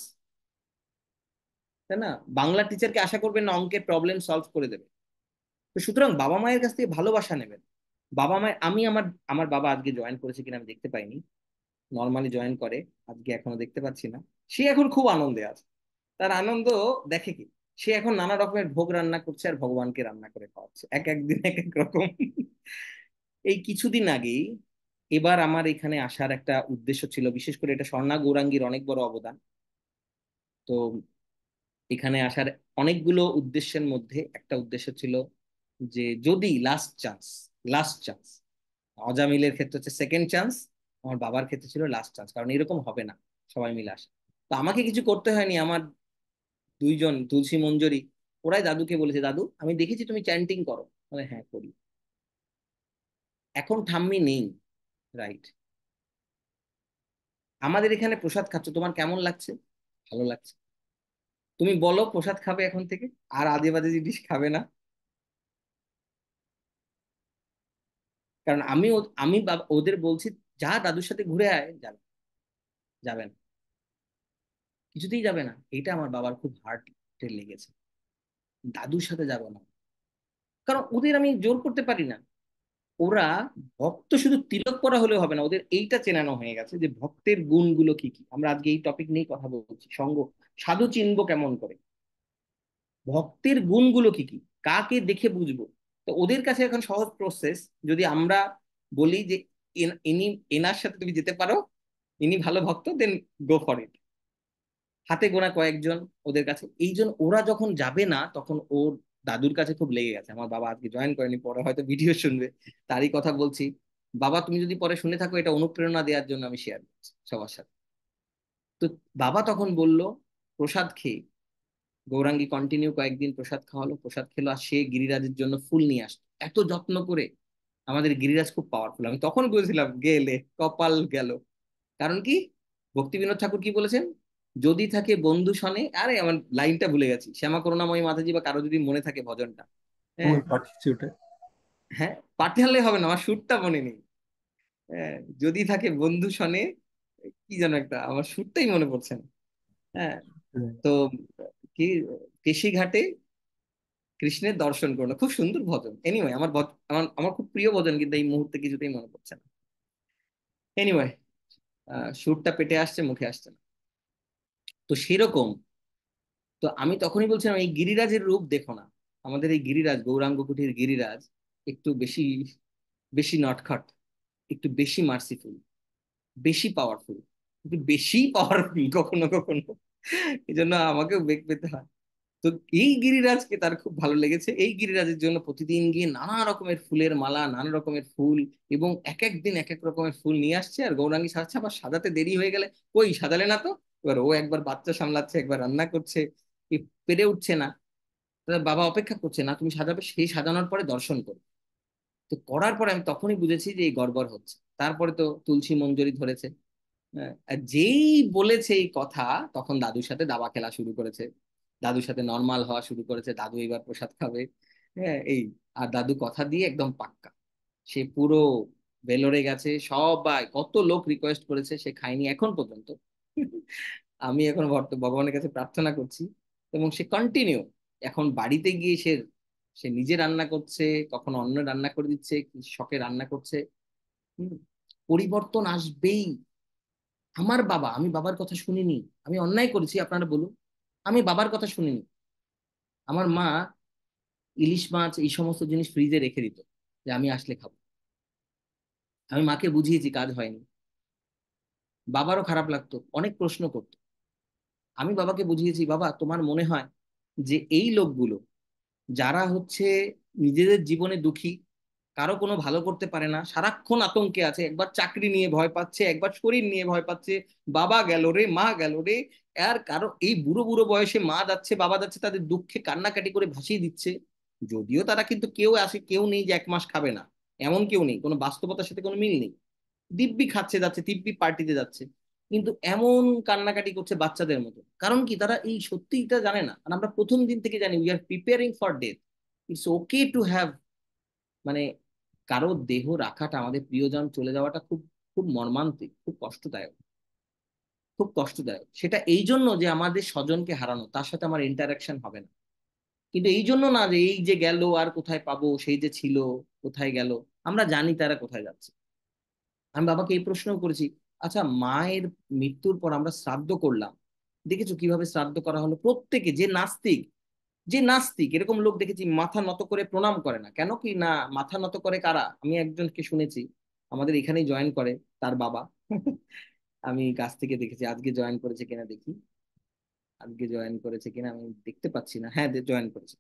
তাই না বাংলার টিচারকে আশা করবেন না অঙ্কের প্রবলেম সলভ করে দেবে তো সুতরাং বাবা মায়ের কাছ থেকে ভালোবাসা নেবেন বাবা মায়ের আমি আমার আমার বাবা আজকে জয়েন করেছে কিনা আমি দেখতে পাইনি নর্মালি জয়েন করে আজকে এখনো দেখতে পাচ্ছি না সে এখন খুব আনন্দে আছে তার আনন্দ দেখে কি সে এখন নানা রকমের ভোগ রান্না করছে আর ভগবানকে রান্না করে খাওয়াচ্ছে এক একদিন এক এক রকম এই কিছুদিন আগেই এবার আমার এখানে আসার একটা উদ্দেশ্য ছিল বিশেষ করে এটা স্বর্ণা গৌরাঙ্গীর অনেক বড় অবদান তো এখানে আসার অনেকগুলো উদ্দেশ্যের মধ্যে একটা উদ্দেশ্য ছিল যে যদি লাস্ট চান্স লাস্ট চান্স অজামিলের ক্ষেত্রে হচ্ছে সেকেন্ড চান্স আমার বাবার ক্ষেত্রে ছিল লাস্ট চান্স কারণ এরকম হবে না সবাই মিলে আসে তো আমাকে কিছু করতে হয়নি আমার দুইজন তুলসী মঞ্জরি ওরাই দাদুকে বলেছে দাদু আমি দেখেছি তুমি চ্যান্টিং করো মানে হ্যাঁ করি এখন ঠাম্মি নেই রাইট আমাদের এখানে প্রসাদ খাচ্ছ তোমার কেমন লাগছে ভালো লাগছে তুমি বলো প্রসাদ খাবে এখন থেকে আর আদে বাদে জিনিস খাবে না কারণ আমি আমি ওদের বলছি যা দাদুর সাথে ঘুরে আয় যাবে যাবেন কিছুতেই যাবে না এটা আমার বাবার খুব হার্টে লেগেছে দাদুর সাথে যাব না কারণ ওদের আমি জোর করতে পারি না ওরা ভক্ত শুধু তিলক করা হলে হবে না ওদের এইটা চেনানো হয়ে গেছে যে ভক্তের গুণগুলো কি কি আমরা আজকে এই টপিক নিয়ে কথা বলছি সঙ্গ সাধু চিনব কেমন করে ভক্তের গুণগুলো কি কি কাকে দেখে বুঝবো তো ওদের কাছে এখন সহজ প্রসেস যদি আমরা বলি যে ইনি এনার সাথে তুমি যেতে পারো ইনি ভালো ভক্ত দেন গো ফর ইট হাতে গোনা কয়েকজন ওদের কাছে এই জন্য ওরা যখন যাবে না তখন ওর দাদুর কাছে খুব লেগে গেছে আমার বাবা আজকে জয়েন করেনি পরে হয়তো ভিডিও শুনবে তারই কথা বলছি বাবা তুমি যদি পরে শুনে থাকো এটা অনুপ্রেরণা দেওয়ার জন্য আমি শেয়ার করছি সবার সাথে তো বাবা তখন বলল প্রসাদ খেয়ে গৌরাঙ্গী কন্টিনিউ কয়েকদিন প্রসাদ খাওয়ালো প্রসাদ খেলো আর সে গিরিরাজের জন্য ফুল নিয়ে আসতো এত যত্ন করে আমাদের গিরিরাজ খুব পাওয়ারফুল আমি তখন বলেছিলাম গেলে কপাল গেল কারণ কি ভক্তি বিনোদ ঠাকুর কি বলেছেন যদি থাকে বন্ধু শনে আরে আমার লাইনটা ভুলে গেছি শ্যামা করুণাময় মাতাজি বা কারো যদি মনে থাকে ভজনটা হ্যাঁ, হ্যাঁ পাঠালে হবে না আমার সুরটা মনে নেই হ্যাঁ, যদি থাকে বন্ধু শনে কি যেন একটা আমার সুরটাই মনে পড়ছে না হ্যাঁ, হ্যাঁ। তো কি ঘাটে কৃষ্ণের দর্শন করলো খুব সুন্দর ভজন এনিওয়ে আমার আমার আমার খুব প্রিয় ভজন কিন্তু এই মুহূর্তে কিছুতেই মনে পড়ছে না এনিওয়ে সুরটা পেটে আসছে মুখে আসছে না তো সেরকম তো আমি তখনই বলছিলাম এই গিরিরাজের রূপ দেখো না আমাদের এই গিরিরাজ গৌরাঙ্গ কুঠির গিরিরাজ একটু বেশি বেশি নটখট একটু বেশি মার্সিফুল বেশি পাওয়ারফুল একটু বেশি পাওয়ারফুল কখনো কখনো এই জন্য আমাকেও বেগ পেতে হয় তো এই গিরিরাজকে তার খুব ভালো লেগেছে এই গিরিরাজের জন্য প্রতিদিন গিয়ে নানা রকমের ফুলের মালা নানা রকমের ফুল এবং এক এক দিন এক এক রকমের ফুল নিয়ে আসছে আর গৌরাঙ্গী সাজছে আবার সাজাতে দেরি হয়ে গেলে কই সাজালে না তো এবার ও একবার বাচ্চা সামলাচ্ছে একবার রান্না করছে পেরে উঠছে না বাবা অপেক্ষা করছে না তুমি সাজাবে সেই সাজানোর পরে দর্শন করবে তো করার পরে আমি তখনই বুঝেছি যে এই গড়বড় হচ্ছে তারপরে তো তুলসী মঞ্জুরি ধরেছে হ্যাঁ, যেই বলেছে এই কথা তখন দাদুর সাথে দাবা খেলা শুরু করেছে দাদুর সাথে নর্মাল হওয়া শুরু করেছে দাদু এবার প্রসাদ খাবে হ্যাঁ এই আর দাদু কথা দিয়ে একদম পাক্কা সে পুরো বেলরে গেছে সবাই কত লোক রিকোয়েস্ট করেছে সে খায়নি এখন পর্যন্ত আমি এখন ভগবানের কাছে প্রার্থনা করছি এবং সে কন্টিনিউ এখন বাড়িতে গিয়ে সে সে নিজে রান্না করছে কখনো অন্য রান্না করে দিচ্ছে কি শখে রান্না করছে পরিবর্তন আসবেই আমার বাবা আমি বাবার কথা শুনিনি আমি অন্যায় করেছি আপনারা বলুন আমি বাবার কথা শুনিনি আমার মা ইলিশ মাছ এই সমস্ত জিনিস ফ্রিজে রেখে দিত যে আমি আসলে খাবো আমি মাকে বুঝিয়েছি কাজ হয়নি বাবারও খারাপ লাগতো অনেক প্রশ্ন করত আমি বাবাকে বুঝিয়েছি বাবা তোমার মনে হয় যে এই লোকগুলো যারা হচ্ছে নিজেদের জীবনে দুঃখী কারো কোনো ভালো করতে পারে না সারাক্ষণ আতঙ্কে আছে একবার চাকরি নিয়ে ভয় পাচ্ছে একবার শরীর নিয়ে ভয় পাচ্ছে বাবা গেল রে মা গেল রে আর কারো এই বুড়ো বুড়ো বয়সে মা যাচ্ছে বাবা যাচ্ছে তাদের দুঃখে কান্নাকাটি করে ভাসিয়ে দিচ্ছে যদিও তারা কিন্তু কেউ আসে কেউ নেই যে এক মাস খাবে না এমন কেউ নেই কোনো বাস্তবতার সাথে কোনো মিল নেই দিব্যি খাচ্ছে যাচ্ছে দিব্যি পার্টিতে যাচ্ছে কিন্তু এমন কান্নাকাটি করছে বাচ্চাদের মতো কারণ কি তারা এই সত্যিটা জানে না আমরা প্রথম দিন থেকে জানি we are preparing for death it's okay to have মানে কারো দেহ রাখাটা আমাদের প্রিয়জন চলে যাওয়াটা খুব খুব মর্মান্তিক খুব কষ্টদায়ক খুব কষ্টদায়ক সেটা এই জন্য যে আমাদের স্বজনকে হারানো তার সাথে আমার ইন্টারাকশন হবে না কিন্তু এই জন্য না যে এই যে গেল আর কোথায় পাবো সেই যে ছিল কোথায় গেল আমরা জানি তারা কোথায় যাচ্ছে আমি বাবাকে এই প্রশ্নও করেছি আচ্ছা মায়ের মৃত্যুর পর আমরা শ্রাদ্ধ করলাম দেখেছো কিভাবে শ্রাদ্ধ করা হলো প্রত্যেকে যে নাস্তিক যে নাস্তিক এরকম লোক দেখেছি মাথা নত করে প্রণাম করে না কেন কি না মাথা নত করে কারা আমি একজনকে শুনেছি আমাদের এখানেই জয়েন করে তার বাবা আমি কাছ থেকে দেখেছি আজকে জয়েন করেছে কিনা দেখি আজকে জয়েন করেছে কিনা আমি দেখতে পাচ্ছি না হ্যাঁ জয়েন করেছে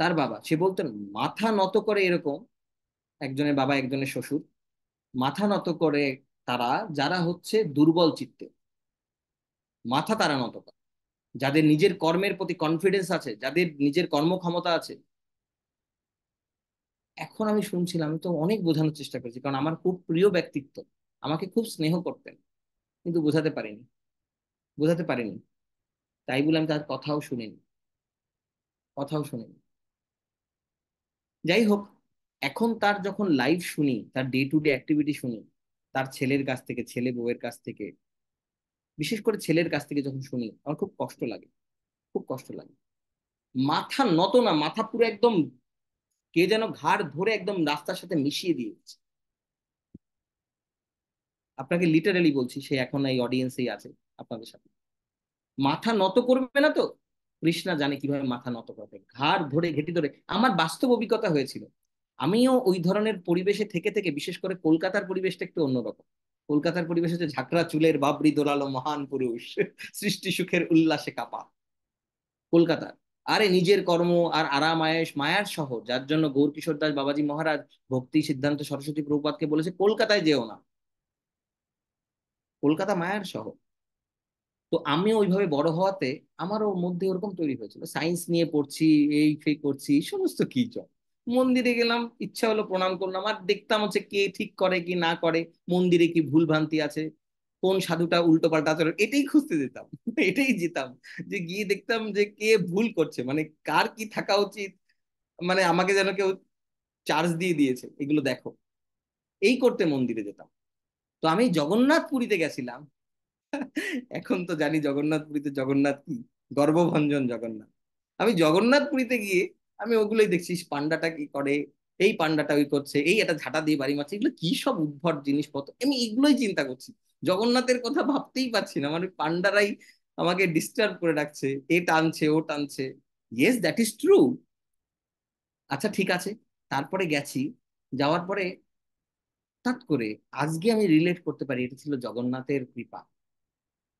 তার বাবা সে বলতেন মাথা নত করে এরকম একজনের বাবা একজনের শ্বশুর মাথা নত করে তারা যারা হচ্ছে দুর্বল চিত্তে মাথা তারা নত করে যাদের নিজের কর্মের প্রতি কনফিডেন্স আছে যাদের নিজের কর্মক্ষমতা আছে এখন আমি শুনছিলাম আমি তো অনেক বোঝানোর চেষ্টা করেছি কারণ আমার খুব প্রিয় ব্যক্তিত্ব আমাকে খুব স্নেহ করতেন কিন্তু বোঝাতে পারিনি বোঝাতে পারিনি তাই বলে আমি তার কথাও শুনিনি কথাও শুনিনি যাই হোক এখন তার যখন লাইভ শুনি তার ডে টু ডে অ্যাক্টিভিটি শুনি তার ছেলের কাছ থেকে ছেলে বউয়ের কাছ থেকে বিশেষ করে ছেলের কাছ থেকে যখন শুনি আমার খুব কষ্ট লাগে খুব কষ্ট লাগে মাথা নত না মাথা পুরো একদম কে যেন ঘাড় ধরে একদম রাস্তার সাথে মিশিয়ে দিয়েছে আপনাকে লিটারালি বলছি সে এখন এই অডিয়েন্সেই আছে আপনাদের সাথে মাথা নত করবে না তো কৃষ্ণা জানে কিভাবে মাথা নত করবে ঘাড় ধরে ঘেটি ধরে আমার বাস্তব অভিজ্ঞতা হয়েছিল আমিও ওই ধরনের পরিবেশে থেকে থেকে বিশেষ করে কলকাতার পরিবেশটা একটু অন্যরকম কলকাতার পরিবেশ হচ্ছে ঝাঁকড়া চুলের বাবরি দোলালো মহান পুরুষ সৃষ্টি সুখের উল্লাসে কাপা কলকাতার আরে নিজের কর্ম আর আরাম আয়েশ মায়ার শহর যার জন্য গৌর কিশোর দাস বাবাজি মহারাজ ভক্তি সিদ্ধান্ত সরস্বতী প্রভুপাতকে বলেছে কলকাতায় যেও না কলকাতা মায়ার শহর তো আমি ওইভাবে বড় হওয়াতে আমারও মধ্যে ওরকম তৈরি হয়েছিল সায়েন্স নিয়ে পড়ছি এই ফে করছি সমস্ত কি চল মন্দিরে গেলাম ইচ্ছা হলো প্রণাম করলাম আর দেখতাম হচ্ছে কে ঠিক করে কি না করে মন্দিরে কি ভুল ভ্রান্তি আছে কোন সাধুটা উল্টো পাল্টা আচরণ এটাই খুঁজতে যেতাম এটাই যেতাম যে গিয়ে দেখতাম যে কে ভুল করছে মানে কার কি থাকা উচিত মানে আমাকে যেন কেউ চার্জ দিয়ে দিয়েছে এগুলো দেখো এই করতে মন্দিরে যেতাম তো আমি জগন্নাথ পুরীতে গেছিলাম এখন তো জানি জগন্নাথ পুরীতে জগন্নাথ কি গর্বভঞ্জন জগন্নাথ আমি জগন্নাথ পুরীতে গিয়ে আমি ওগুলোই দেখছি পান্ডাটা কি করে এই পান্ডাটা ওই করছে এই একটা ঝাঁটা দিয়ে বাড়ি মারছে এগুলো কি সব উদ্ভট জিনিসপত্র আমি এগুলোই চিন্তা করছি জগন্নাথের কথা ভাবতেই পারছি না মানে পান্ডারাই আমাকে ডিস্টার্ব করে রাখছে এ টানছে ও টানছে ইয়েস দ্যাট ইজ ট্রু আচ্ছা ঠিক আছে তারপরে গেছি যাওয়ার পরে হঠাৎ করে আজকে আমি রিলেট করতে পারি এটা ছিল জগন্নাথের কৃপা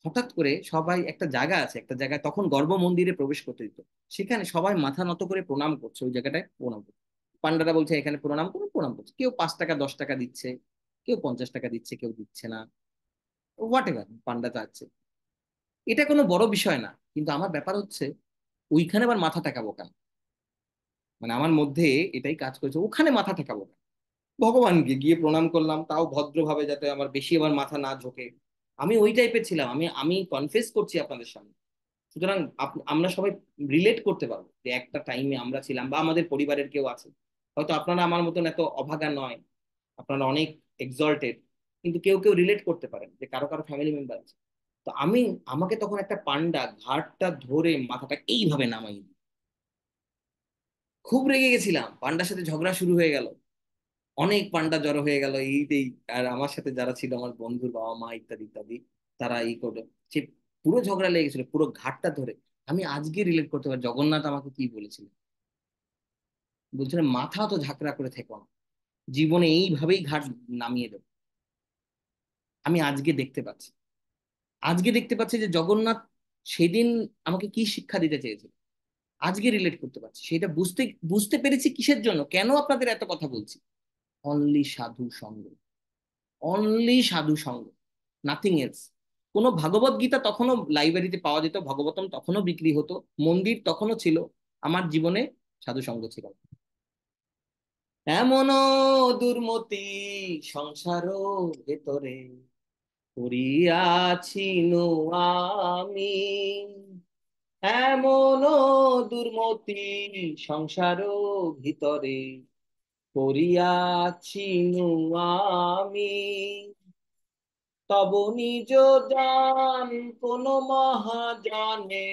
হঠাৎ করে সবাই একটা জায়গা আছে একটা জায়গায় তখন গর্ব মন্দিরে প্রবেশ করতে দিত সেখানে সবাই মাথা নত করে প্রণাম করছে ওই জায়গাটায় প্রণাম করছে পান্ডারা বলছে এখানে প্রণাম করুন প্রণাম করছে কেউ পাঁচ টাকা দশ টাকা দিচ্ছে কেউ পঞ্চাশ টাকা দিচ্ছে কেউ দিচ্ছে না হোয়াট এভার পান্ডা চাচ্ছে এটা কোনো বড় বিষয় না কিন্তু আমার ব্যাপার হচ্ছে ওইখানে আবার মাথা ঠেকাবো কেন মানে আমার মধ্যে এটাই কাজ করেছে ওখানে মাথা ঠেকাবো কেন ভগবানকে গিয়ে প্রণাম করলাম তাও ভদ্রভাবে যাতে আমার বেশি আমার মাথা না ঝোঁকে আমি ওই টাইপের ছিলাম আমি আমি কনফেস করছি আপনাদের সামনে সুতরাং আমরা সবাই রিলেট করতে পারবো যে একটা টাইমে আমরা ছিলাম বা আমাদের পরিবারের কেউ আছে হয়তো আপনারা আমার মতন এত অভাগা নয় আপনারা অনেক এক্সল্টেড কিন্তু কেউ কেউ রিলেট করতে পারেন যে কারো কারো ফ্যামিলি মেম্বার আছে তো আমি আমাকে তখন একটা পান্ডা ঘাটটা ধরে মাথাটা এইভাবে নামাই খুব রেগে গেছিলাম পান্ডার সাথে ঝগড়া শুরু হয়ে গেল অনেক পান্ডা জড়ো হয়ে গেল এইটাই আর আমার সাথে যারা ছিল আমার বন্ধুর বাবা মা ইত্যাদি ইত্যাদি তারা ই করে সে পুরো ঝগড়া লেগেছিল পুরো ঘাটটা ধরে আমি আজকে রিলেট করতে পারি জগন্নাথ আমাকে কি বলেছিল বলছিলেন মাথা তো ঝাঁকড়া করে থেকো না জীবনে এইভাবেই ঘাট নামিয়ে দেব আমি আজকে দেখতে পাচ্ছি আজকে দেখতে পাচ্ছি যে জগন্নাথ সেদিন আমাকে কি শিক্ষা দিতে চেয়েছিল আজকে রিলেট করতে পারছি সেটা বুঝতে বুঝতে পেরেছি কিসের জন্য কেন আপনাদের এত কথা বলছি অনলি সাধু সঙ্গ অনলি সাধু সঙ্গ নাথিং এলস কোনো ভাগবত গীতা তখনও লাইব্রেরিতে পাওয়া যেত ভগবতম তখনও বিক্রি হতো মন্দির তখনও ছিল আমার জীবনে সাধু সঙ্গ ছিল এমন দুর্মতি সংসার ভেতরে করিয়াছি আমি এমন দুর্মতি সংসার ভিতরে করিয়াছিনু আমি তব নিজ দান কোন মহাজানে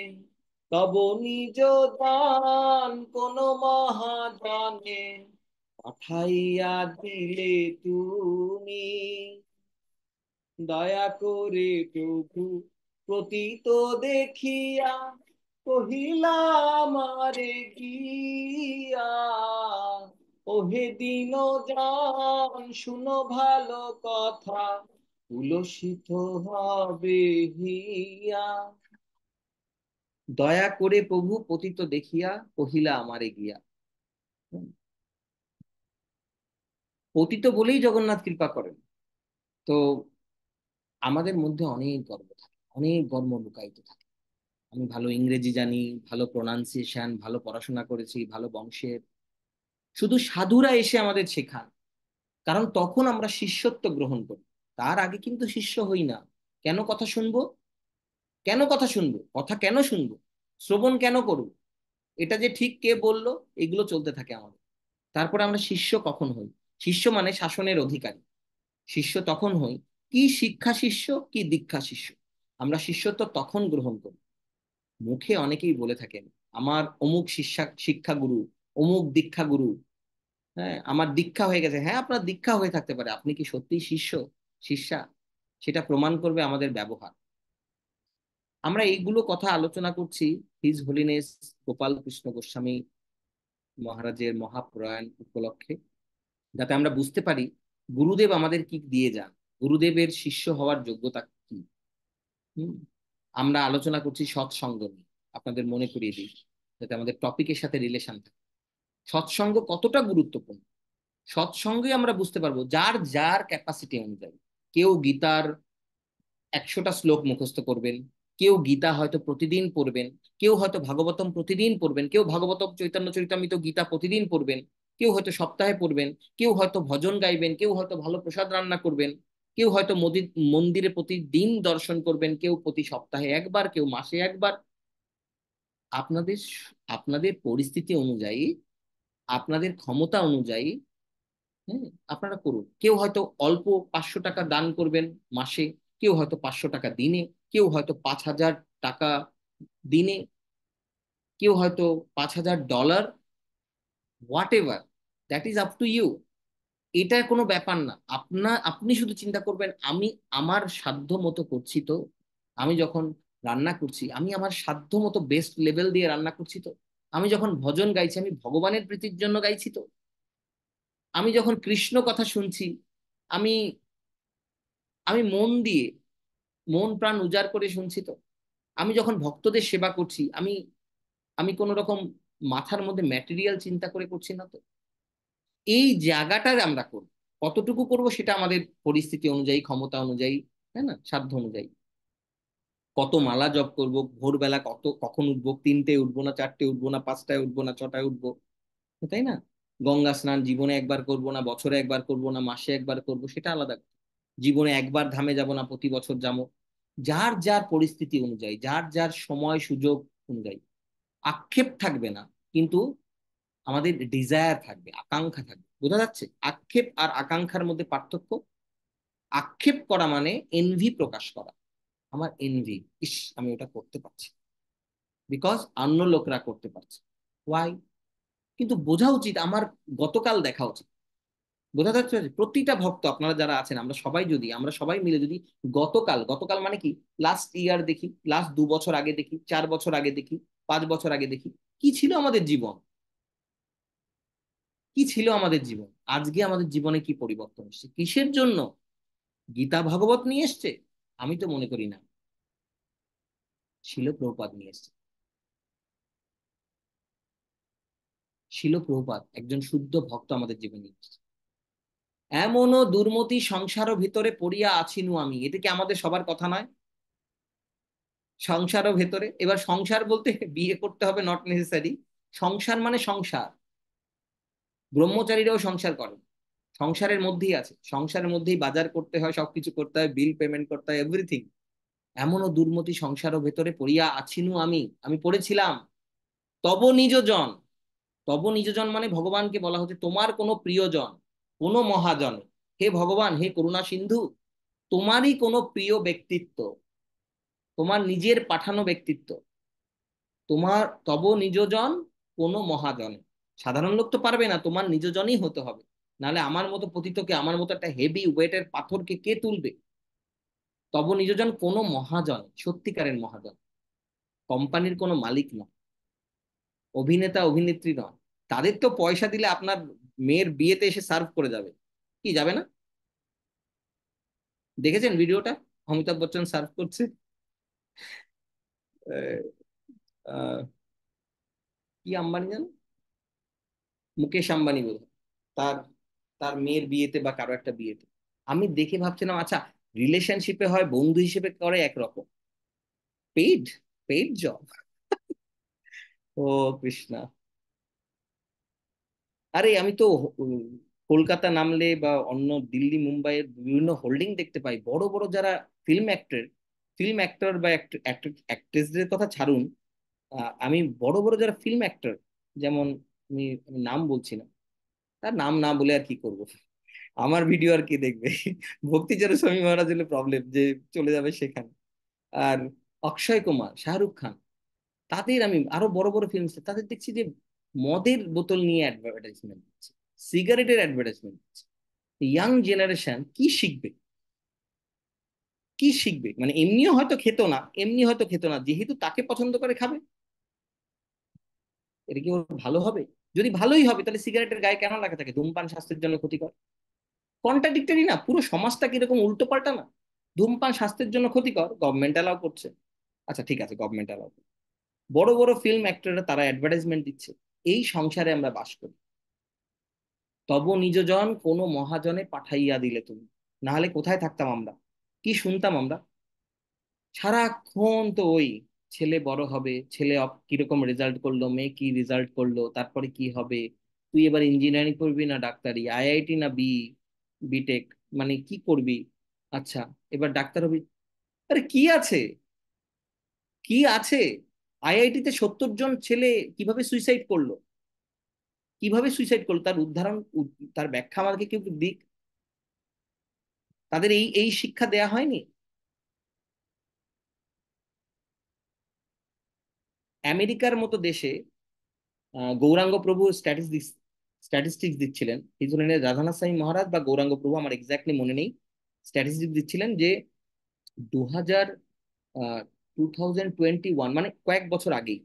তব নিজ দান কোন মহাজানে পাঠাইয়া দিলে তুমি দয়া করে প্রভু প্রতীত দেখিয়া কহিলা আমারে গিয়া ওহে দিন জান শুনো ভালো কথা উলসিত হবে হিয়া দয়া করে প্রভু পতিত দেখিয়া কহিলা আমারে গিয়া পতিত বলেই জগন্নাথ কৃপা করেন তো আমাদের মধ্যে অনেক গর্ব থাকে অনেক গর্ব লুকায়িত থাকে আমি ভালো ইংরেজি জানি ভালো প্রোনাউন্সিয়েশন ভালো পড়াশোনা করেছি ভালো বংশের শুধু সাধুরা এসে আমাদের শেখান কারণ তখন আমরা শিষ্যত্ব গ্রহণ করি তার আগে কিন্তু শিষ্য হই না কেন কথা শুনবো কেন কথা শুনবো কথা কেন শুনবো শ্রবণ কেন করব এটা যে ঠিক কে বলল এগুলো চলতে থাকে আমাদের তারপরে আমরা শিষ্য কখন হই শিষ্য মানে শাসনের অধিকারী শিষ্য তখন হই কি শিক্ষা শিষ্য কি দীক্ষা শিষ্য আমরা শিষ্যত্ব তখন গ্রহণ করি মুখে অনেকেই বলে থাকেন আমার অমুক শিক্ষা শিক্ষা গুরু অমুক দীক্ষা গুরু হ্যাঁ আমার দীক্ষা হয়ে গেছে হ্যাঁ আপনার দীক্ষা হয়ে থাকতে পারে আপনি কি সত্যি শিষ্য শিষ্যা সেটা প্রমাণ করবে আমাদের ব্যবহার আমরা এইগুলো কথা আলোচনা করছি হিজ হোলিনেস গোপাল কৃষ্ণ গোস্বামী মহারাজের মহাপ্রয়াণ উপলক্ষে যাতে আমরা বুঝতে পারি গুরুদেব আমাদের কি দিয়ে যান গুরুদেবের শিষ্য হওয়ার যোগ্যতা কি হম আমরা আলোচনা করছি সৎসঙ্গ নিয়ে আপনাদের মনে করিয়ে দিই যাতে আমাদের টপিকের সাথে রিলেশন থাকে সৎসঙ্গ কতটা গুরুত্বপূর্ণ সৎসঙ্গে আমরা বুঝতে পারবো যার যার ক্যাপাসিটি অনুযায়ী কেউ গীতার একশোটা শ্লোক মুখস্থ করবেন কেউ গীতা হয়তো প্রতিদিন পড়বেন কেউ হয়তো ভাগবতম প্রতিদিন পড়বেন কেউ ভাগবতম চৈতন্য চরিতামিত গীতা প্রতিদিন পড়বেন কেউ হয়তো সপ্তাহে পড়বেন কেউ হয়তো ভজন গাইবেন কেউ হয়তো ভালো প্রসাদ রান্না করবেন কেউ হয়তো মন্দিরে প্রতিদিন দর্শন করবেন কেউ প্রতি সপ্তাহে একবার কেউ মাসে একবার আপনাদের আপনাদের পরিস্থিতি অনুযায়ী আপনাদের ক্ষমতা অনুযায়ী হ্যাঁ আপনারা করুন কেউ হয়তো অল্প পাঁচশো টাকা দান করবেন মাসে কেউ হয়তো পাঁচশো টাকা দিনে কেউ হয়তো পাঁচ হাজার টাকা দিনে কেউ হয়তো পাঁচ হাজার dollar whatever that is up to you এটা কোনো ব্যাপার না আপনা আপনি শুধু চিন্তা করবেন আমি আমার সাধ্য মতো করছি তো আমি যখন রান্না করছি আমি আমার সাধ্য মতো বেস্ট লেভেল দিয়ে রান্না করছি তো আমি যখন ভজন গাইছি আমি ভগবানের প্রীতির জন্য গাইছি তো আমি যখন কৃষ্ণ কথা শুনছি আমি আমি মন দিয়ে মন প্রাণ উজাড় করে শুনছি তো আমি যখন ভক্তদের সেবা করছি আমি আমি কোনো রকম মাথার মধ্যে ম্যাটেরিয়াল চিন্তা করে করছি না তো এই জায়গাটার আমরা করব কতটুকু করব সেটা আমাদের পরিস্থিতি অনুযায়ী ক্ষমতা অনুযায়ী হ্যাঁ না সাধ্য অনুযায়ী কত মালা জপ করব ভোরবেলা কত কখন উঠবো তিনটে উঠবো না চারটে উঠবো না পাঁচটায় উঠবো না ছটায় উঠবো তাই না গঙ্গা স্নান জীবনে একবার করব না বছরে একবার করব না মাসে একবার করব সেটা আলাদা জীবনে একবার ধামে যাব না প্রতি বছর যাবো যার যার পরিস্থিতি অনুযায়ী যার যার সময় সুযোগ অনুযায়ী আক্ষেপ থাকবে না কিন্তু আমাদের ডিজায়ার থাকবে আকাঙ্ক্ষা থাকবে বোঝা যাচ্ছে আক্ষেপ আর আকাঙ্ক্ষার মধ্যে পার্থক্য আক্ষেপ করা মানে এনভি প্রকাশ করা আমার এনভি ইস আমি ওটা করতে পারছি বিকজ অন্য লোকরা করতে পারছে ওয়াই কিন্তু বোঝা উচিত আমার গতকাল দেখা উচিত বোঝা যাচ্ছে প্রতিটা ভক্ত আপনারা যারা আছেন আমরা সবাই যদি আমরা সবাই মিলে যদি গতকাল গতকাল মানে কি লাস্ট ইয়ার দেখি লাস্ট দু বছর আগে দেখি চার বছর আগে দেখি পাঁচ বছর আগে দেখি কি ছিল আমাদের জীবন কি ছিল আমাদের জীবন আজকে আমাদের জীবনে কি পরিবর্তন এসছে কিসের জন্য গীতা ভাগবত নিয়ে এসছে আমি তো মনে করি না শিল প্রভুপাত নিয়ে এসছে শিল প্রভুপাত একজন শুদ্ধ ভক্ত আমাদের জীবনে এমনও দুর্মতি সংসার ভিতরে পড়িয়া আছিনু আমি এটা কি আমাদের সবার কথা নয় সংসারও ভেতরে এবার সংসার বলতে বিয়ে করতে হবে নট নেসেসারি সংসার মানে সংসার ব্রহ্মচারীরাও সংসার করেন সংসারের মধ্যেই আছে সংসারের মধ্যেই বাজার করতে হয় সবকিছু করতে হয় বিল পেমেন্ট করতে হয় এভরিথিং এমনও দুর্মতি সংসারও ভেতরে পড়িয়া আছিনু আমি আমি পড়েছিলাম তব নিজজন তব নিজজন মানে ভগবানকে বলা হচ্ছে তোমার কোনো প্রিয়জন কোনো মহাজন হে ভগবান হে করুণা সিন্ধু তোমারই কোনো প্রিয় ব্যক্তিত্ব তোমার নিজের পাঠানো ব্যক্তিত্ব তোমার তব নিজজন কোনো মহাজন সাধারণ লোক তো পারবে না তোমার নিজজনই হতে হবে নাহলে আমার মতো পতিতকে আমার মতো একটা হেভি ওয়েটের পাথরকে কে তুলবে তব নিজজন কোনো মহাজন সত্যিকারের মহাজন কোম্পানির কোনো মালিক নয় অভিনেতা অভিনেত্রী নয় তাদের তো পয়সা দিলে আপনার মেয়ের বিয়েতে এসে সার্ভ করে যাবে কি যাবে না দেখেছেন ভিডিওটা অমিতাভ বচ্চন সার্ভ করছে কি আম্বানি জান মুকেশ আম্বানি বোধ তার তার মেয়ের বিয়েতে বা কারো একটা বিয়েতে আমি দেখে ভাবছিলাম আচ্ছা রিলেশনশিপে হয় বন্ধু হিসেবে করে একরকম পেইড পেইড জব ও কৃষ্ণা আরে আমি তো কলকাতা নামলে বা অন্য দিল্লি মুম্বাইয়ের বিভিন্ন হোল্ডিং দেখতে পাই বড় বড় যারা ফিল্ম অ্যাক্টর ফিল্ম অ্যাক্টর বা অ্যাক্ট্রেসদের কথা ছাড়ুন আমি বড় বড় যারা ফিল্ম অ্যাক্টর যেমন আমি নাম বলছি না তার নাম না বলে আর কি করব। আমার ভিডিও আর কি দেখবে ভক্তিচার স্বামী মহারাজ হলে প্রবলেম যে চলে যাবে সেখানে আর অক্ষয় কুমার শাহরুখ খান তাদের আমি আরো বড় বড় ফিল্ম তাদের দেখছি যে মদের বোতল নিয়ে অ্যাডভার্টাইজমেন্ট দিচ্ছে সিগারেটের অ্যাডভার্টাইজমেন্ট দিচ্ছে ইয়াং জেনারেশন কি শিখবে কি শিখবে মানে এমনিও হয়তো খেত না এমনি হয়তো খেত না যেহেতু তাকে পছন্দ করে খাবে এটা কি ভালো হবে যদি ভালোই হবে তাহলে সিগারেটের গায়ে কেন লাগে থাকে ধূমপান স্বাস্থ্যের জন্য ক্ষতিকর কন্ট্রাডিক্টরি না পুরো সমাজটা কিরকম উল্টো পাল্টা না ধূমপান স্বাস্থ্যের জন্য ক্ষতিকর গভর্নমেন্ট অ্যালাউ করছে আচ্ছা ঠিক আছে গভর্নমেন্ট অ্যালাউ করছে বড় বড় ফিল্ম অ্যাক্টররা তারা অ্যাডভার্টাইজমেন্ট দিচ্ছে এই সংসারে আমরা বাস করি তব নিজজন কোনো মহাজনে পাঠাইয়া দিলে তুমি নাহলে কোথায় থাকতাম আমরা কি শুনতাম আমরা সারাক্ষণ তো ওই ছেলে বড় হবে ছেলে কিরকম রেজাল্ট করলো মেয়ে কি রেজাল্ট করলো তারপরে কি হবে তুই এবার ইঞ্জিনিয়ারিং করবি না ডাক্তারি আইআইটি না বি বিটেক মানে কি করবি আচ্ছা এবার ডাক্তার হবি আরে কি আছে কি আছে আইআইটিতে সত্তর জন ছেলে কিভাবে সুইসাইড করলো কিভাবে সুইসাইড করলো তার উদাহরণ তার ব্যাখ্যা আমাকে কেউ দিক তাদের এই এই শিক্ষা দেয়া হয়নি আমেরিকার মতো দেশে গৌরাঙ্গ প্রভু স্ট্যাটিস্টিক্স স্ট্যাটিস্টিক্স দিচ্ছিলেন ধরনের রাধানাথ সাহি মহারাজ বা গৌরাঙ্গ প্রভু আমার এক্স্যাক্টলি মনে নেই স্ট্যাটিস্টিক দিচ্ছিলেন যে দু হাজার টু থাউজেন্ড টোয়েন্টি ওয়ান মানে কয়েক বছর আগেই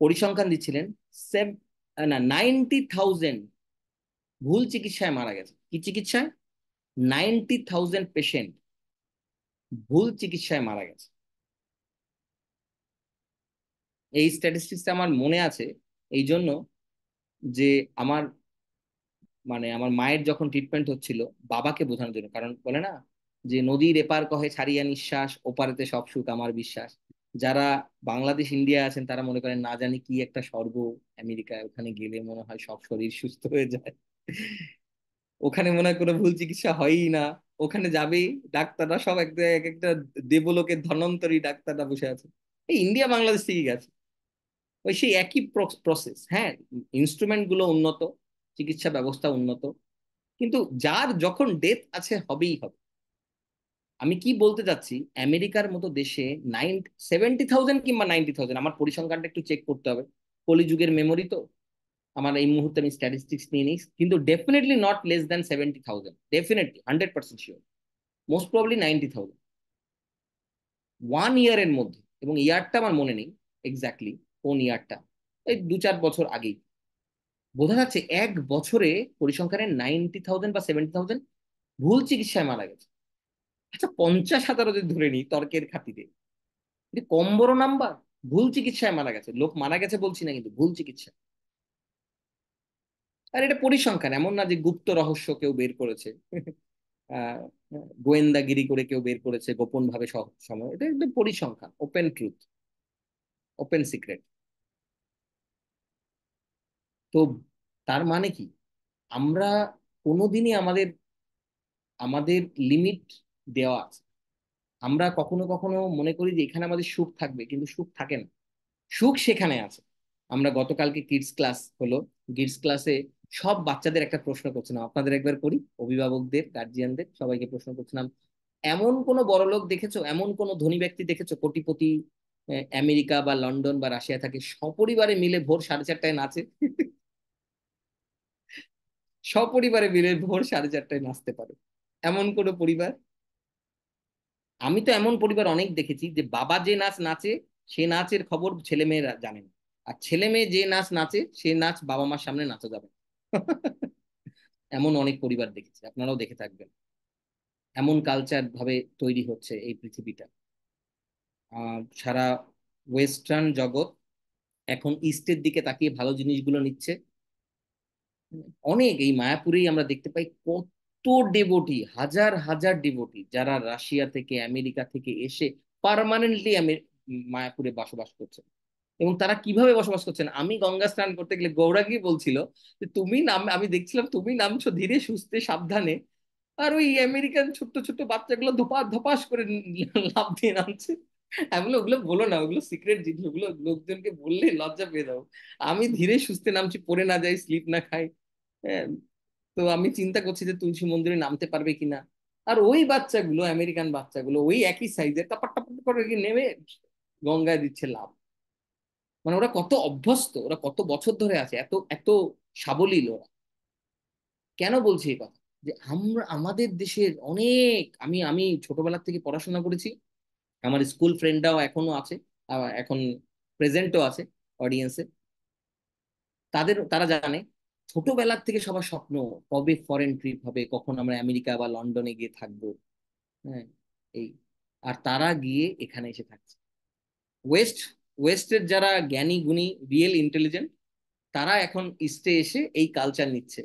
পরিসংখ্যান দিচ্ছিলেন সেভ না নাইনটি থাউজেন্ড ভুল চিকিৎসায় মারা গেছে কি চিকিৎসায় নাইনটি থাউজেন্ড পেশেন্ট ভুল চিকিৎসায় মারা গেছে এই স্ট্যাটিস্টিক্সটা আমার মনে আছে এই জন্য যে আমার মানে আমার মায়ের যখন ট্রিটমেন্ট হচ্ছিল বাবাকে বোঝানোর জন্য কারণ বলে না যে নদীর এপার কহে ছাড়িয়া নিঃশ্বাস ওপারেতে সব সুখ আমার বিশ্বাস যারা বাংলাদেশ ইন্ডিয়া আছেন তারা মনে করেন না জানি কি একটা স্বর্গ আমেরিকায় ওখানে গেলে মনে হয় সব শরীর সুস্থ হয়ে যায় ওখানে মনে হয় কোনো ভুল চিকিৎসা হয়ই না ওখানে যাবেই ডাক্তাররা সব এক একটা দেবলোকের ধনন্তরী ডাক্তাররা বসে আছে এই ইন্ডিয়া বাংলাদেশ থেকে গেছে ওই সেই একই প্রসেস হ্যাঁ ইনস্ট্রুমেন্টগুলো উন্নত চিকিৎসা ব্যবস্থা উন্নত কিন্তু যার যখন ডেথ আছে হবেই হবে আমি কি বলতে চাচ্ছি আমেরিকার মতো দেশে নাইন সেভেন্টি থাউজেন্ড কিংবা নাইনটি থাউজেন্ড আমার পরিসংখ্যানটা একটু চেক করতে হবে কলিযুগের মেমোরি তো আমার এই মুহূর্তে আমি স্ট্যাটিস্টিক্স নিয়ে নিই কিন্তু definitely not less than seventy thousand definitely hundred percent sure most probably ninety thousand one ইয়ারের মধ্যে এবং ইয়ারটা আমার মনে নেই এক্স্যাক্টলি কোন ইয়ারটা এই দু চার বছর আগেই বোঝা যাচ্ছে এক বছরে পরিসংখ্যানে নাইনটি থাউজেন্ড বা সেভেন্টি থাউজেন্ড ভুল চিকিৎসায় মারা গেছে আচ্ছা পঞ্চাশ হাজারও যদি ধরে নিই তর্কের খাতিরে কম বড় নাম্বার ভুল চিকিৎসায় মারা গেছে লোক মারা গেছে বলছি না কিন্তু ভুল চিকিৎসা আর এটা পরিসংখ্যান এমন না যে গুপ্ত রহস্য কেউ বের করেছে গোয়েন্দাগিরি করে কেউ বের করেছে গোপন ভাবে সময় এটা একদম পরিসংখ্যান ওপেন ট্রুথ ওপেন সিক্রেট তো তার মানে কি আমরা কোনোদিনই আমাদের আমাদের লিমিট দেওয়া আছে আমরা কখনো কখনো মনে করি যে এখানে আমাদের সুখ থাকবে কিন্তু সুখ থাকে না সুখ সেখানে আছে আমরা গতকালকে কিডস ক্লাস হলো কিডস ক্লাসে সব বাচ্চাদের একটা প্রশ্ন করছিলাম আপনাদের একবার করি অভিভাবকদের গার্জিয়ানদের সবাইকে প্রশ্ন করছিলাম এমন কোনো বড়লোক দেখেছো এমন কোনো ধনী ব্যক্তি দেখেছো কোটিপতি আমেরিকা বা লন্ডন বা রাশিয়া থাকে সপরিবারে মিলে ভোর সাড়ে চারটায় নাচে সপরিবারে মিলে ভোর সাড়ে চারটায় নাচতে পারে এমন কোনো পরিবার আমি তো এমন পরিবার অনেক দেখেছি যে বাবা যে নাচ নাচে সে নাচের খবর ছেলে মেয়েরা জানে না আর ছেলে মেয়ে যে নাচ নাচে সে নাচ বাবা মার সামনে নাচা যাবে এমন অনেক পরিবার দেখেছি আপনারাও দেখে থাকবেন এমন কালচার ভাবে তৈরি হচ্ছে এই পৃথিবীটা সারা ওয়েস্টার্ন জগৎ এখন ইস্টের দিকে তাকিয়ে ভালো জিনিসগুলো নিচ্ছে অনেক এই মায়াপুরেই আমরা দেখতে পাই কত ডেবটি হাজার হাজার ডেবটি যারা রাশিয়া থেকে আমেরিকা থেকে এসে পারমানেন্টলি আমি মায়াপুরে বসবাস করছেন এবং তারা কিভাবে বসবাস করছেন আমি গঙ্গা স্নান করতে গেলে গৌরাগি বলছিল যে তুমি নাম আমি দেখছিলাম তুমি নামছো ধীরে সুস্থে সাবধানে আর ওই আমেরিকান ছোট্ট ছোট্ট বাচ্চাগুলো ধপাস ধোপাস করে লাভ দিয়ে নামছে আমি হ্যাঁ, বললো ওগুলো বলো না ওগুলো সিক্রেট জিনিস ওগুলো লোকজনকে বললে লজ্জা পেয়ে যাবো আমি ধীরে সুস্থে নামছি পড়ে না যাই স্লিপ না খাই হ্যাঁ, তো আমি চিন্তা করছি যে তুলসী মন্দিরে নামতে পারবে কিনা আর ওই বাচ্চাগুলো আমেরিকান বাচ্চাগুলো ওই একই সাইজের টাপাট টাপাট করে নেমে গঙ্গায় দিচ্ছে লাভ মানে ওরা কত অভ্যস্ত ওরা কত বছর ধরে আছে এত এত সাবলীল ওরা কেন বলছি এই কথা যে আমরা আমাদের দেশের অনেক আমি আমি ছোটবেলার থেকে পড়াশোনা করেছি আমার স্কুল ফ্রেন্ডরাও এখনো আছে এখন প্রেজেন্টও আছে অডিয়েন্সে তাদের তারা জানে ছোটবেলার থেকে সবার স্বপ্ন কবে ফরেন ট্রিপ হবে কখন আমরা আমেরিকা বা লন্ডনে গিয়ে থাকবো হ্যাঁ এই আর তারা গিয়ে এখানে এসে থাকছে ওয়েস্ট ওয়েস্টের যারা জ্ঞানী গুণী রিয়েল ইন্টেলিজেন্ট তারা এখন ইস্টে এসে এই কালচার নিচ্ছে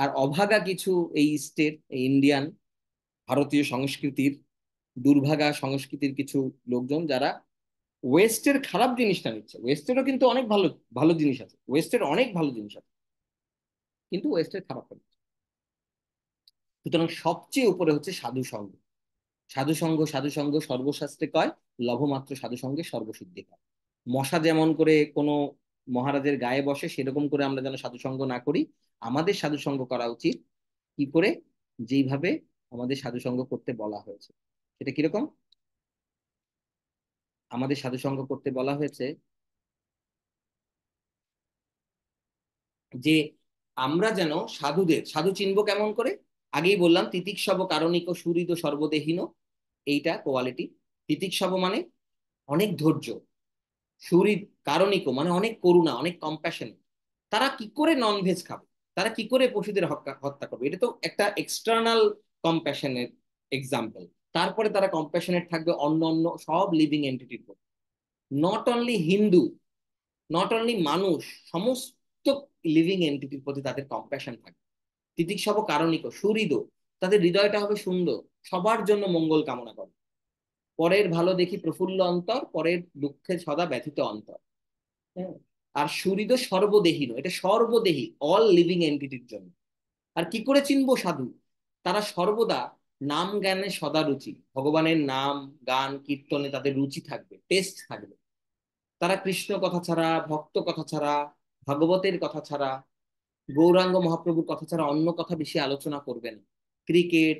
আর অভাগা কিছু এই ইস্টের এই ইন্ডিয়ান ভারতীয় সংস্কৃতির দুর্ভাগা সংস্কৃতির কিছু লোকজন যারা ওয়েস্টের খারাপ জিনিসটা নিচ্ছে ওয়েস্টেরও কিন্তু অনেক ভালো ভালো জিনিস আছে ওয়েস্টের অনেক ভালো জিনিস আছে কিন্তু ওয়েস্টের খারাপ সুতরাং সবচেয়ে উপরে হচ্ছে সাধু সঙ্গ সাধু সঙ্গ সাধু সঙ্গ সর্বশাস্ত্রে কয় লভমাত্র সাধু সঙ্গে সর্বসিদ্ধি কয় মশা যেমন করে কোনো মহারাজের গায়ে বসে সেরকম করে আমরা যেন সাধু সঙ্গ না করি আমাদের সাধু সঙ্গ করা উচিত কি করে যেইভাবে আমাদের সাধু সঙ্গ করতে বলা হয়েছে সেটা কিরকম আমাদের সাধুসঙ্গ করতে বলা হয়েছে যে আমরা যেন সাধুদের সাধু চিনব কেমন করে আগেই বললাম তিতিক সব কারণিক সুহৃদ সর্বদেহীন এইটা কোয়ালিটি তিতিক সব মানে অনেক ধৈর্য সুহৃদ কারণিক মানে অনেক করুণা অনেক কম্প্যাশন তারা কি করে নন ভেজ খাবে তারা কি করে পশুদের হত্যা করবে এটা তো একটা এক্সটার্নাল কম্প্যাশনের এক্সাম্পল তারপরে তারা কম্প্যাশনেট থাকবে অন্য অন্য সব লিভিং এন্টিটির প্রতি not only Hindu not only মানুষ সমস্ত লিভিং এন্টিটির প্রতি তাদের কম্প্যাশন থাকবে তিতিকসব কারণিক সুহৃদ তাদের হৃদয়টা হবে সুন্দর সবার জন্য মঙ্গল কামনা করে পরের ভালো দেখি প্রফুল্ল অন্তর পরের দুঃখে সদা ব্যথিত অন্তর হ্যাঁ? আর সুহৃদ সর্বদেহী নয় এটা সর্বদেহী অল লিভিং এন্টিটির জন্য আর কি করে চিনবো সাধু তারা সর্বদা নাম জ্ঞানে সদা রুচি ভগবানের নাম গান কীর্তনে তাদের রুচি থাকবে টেস্ট থাকবে তারা কৃষ্ণ কথা ছাড়া ভক্ত কথা ছাড়া ভাগবতের কথা ছাড়া গৌরাঙ্গ মহাপ্রভুর কথা ছাড়া অন্য কথা বেশি আলোচনা করবে না cricket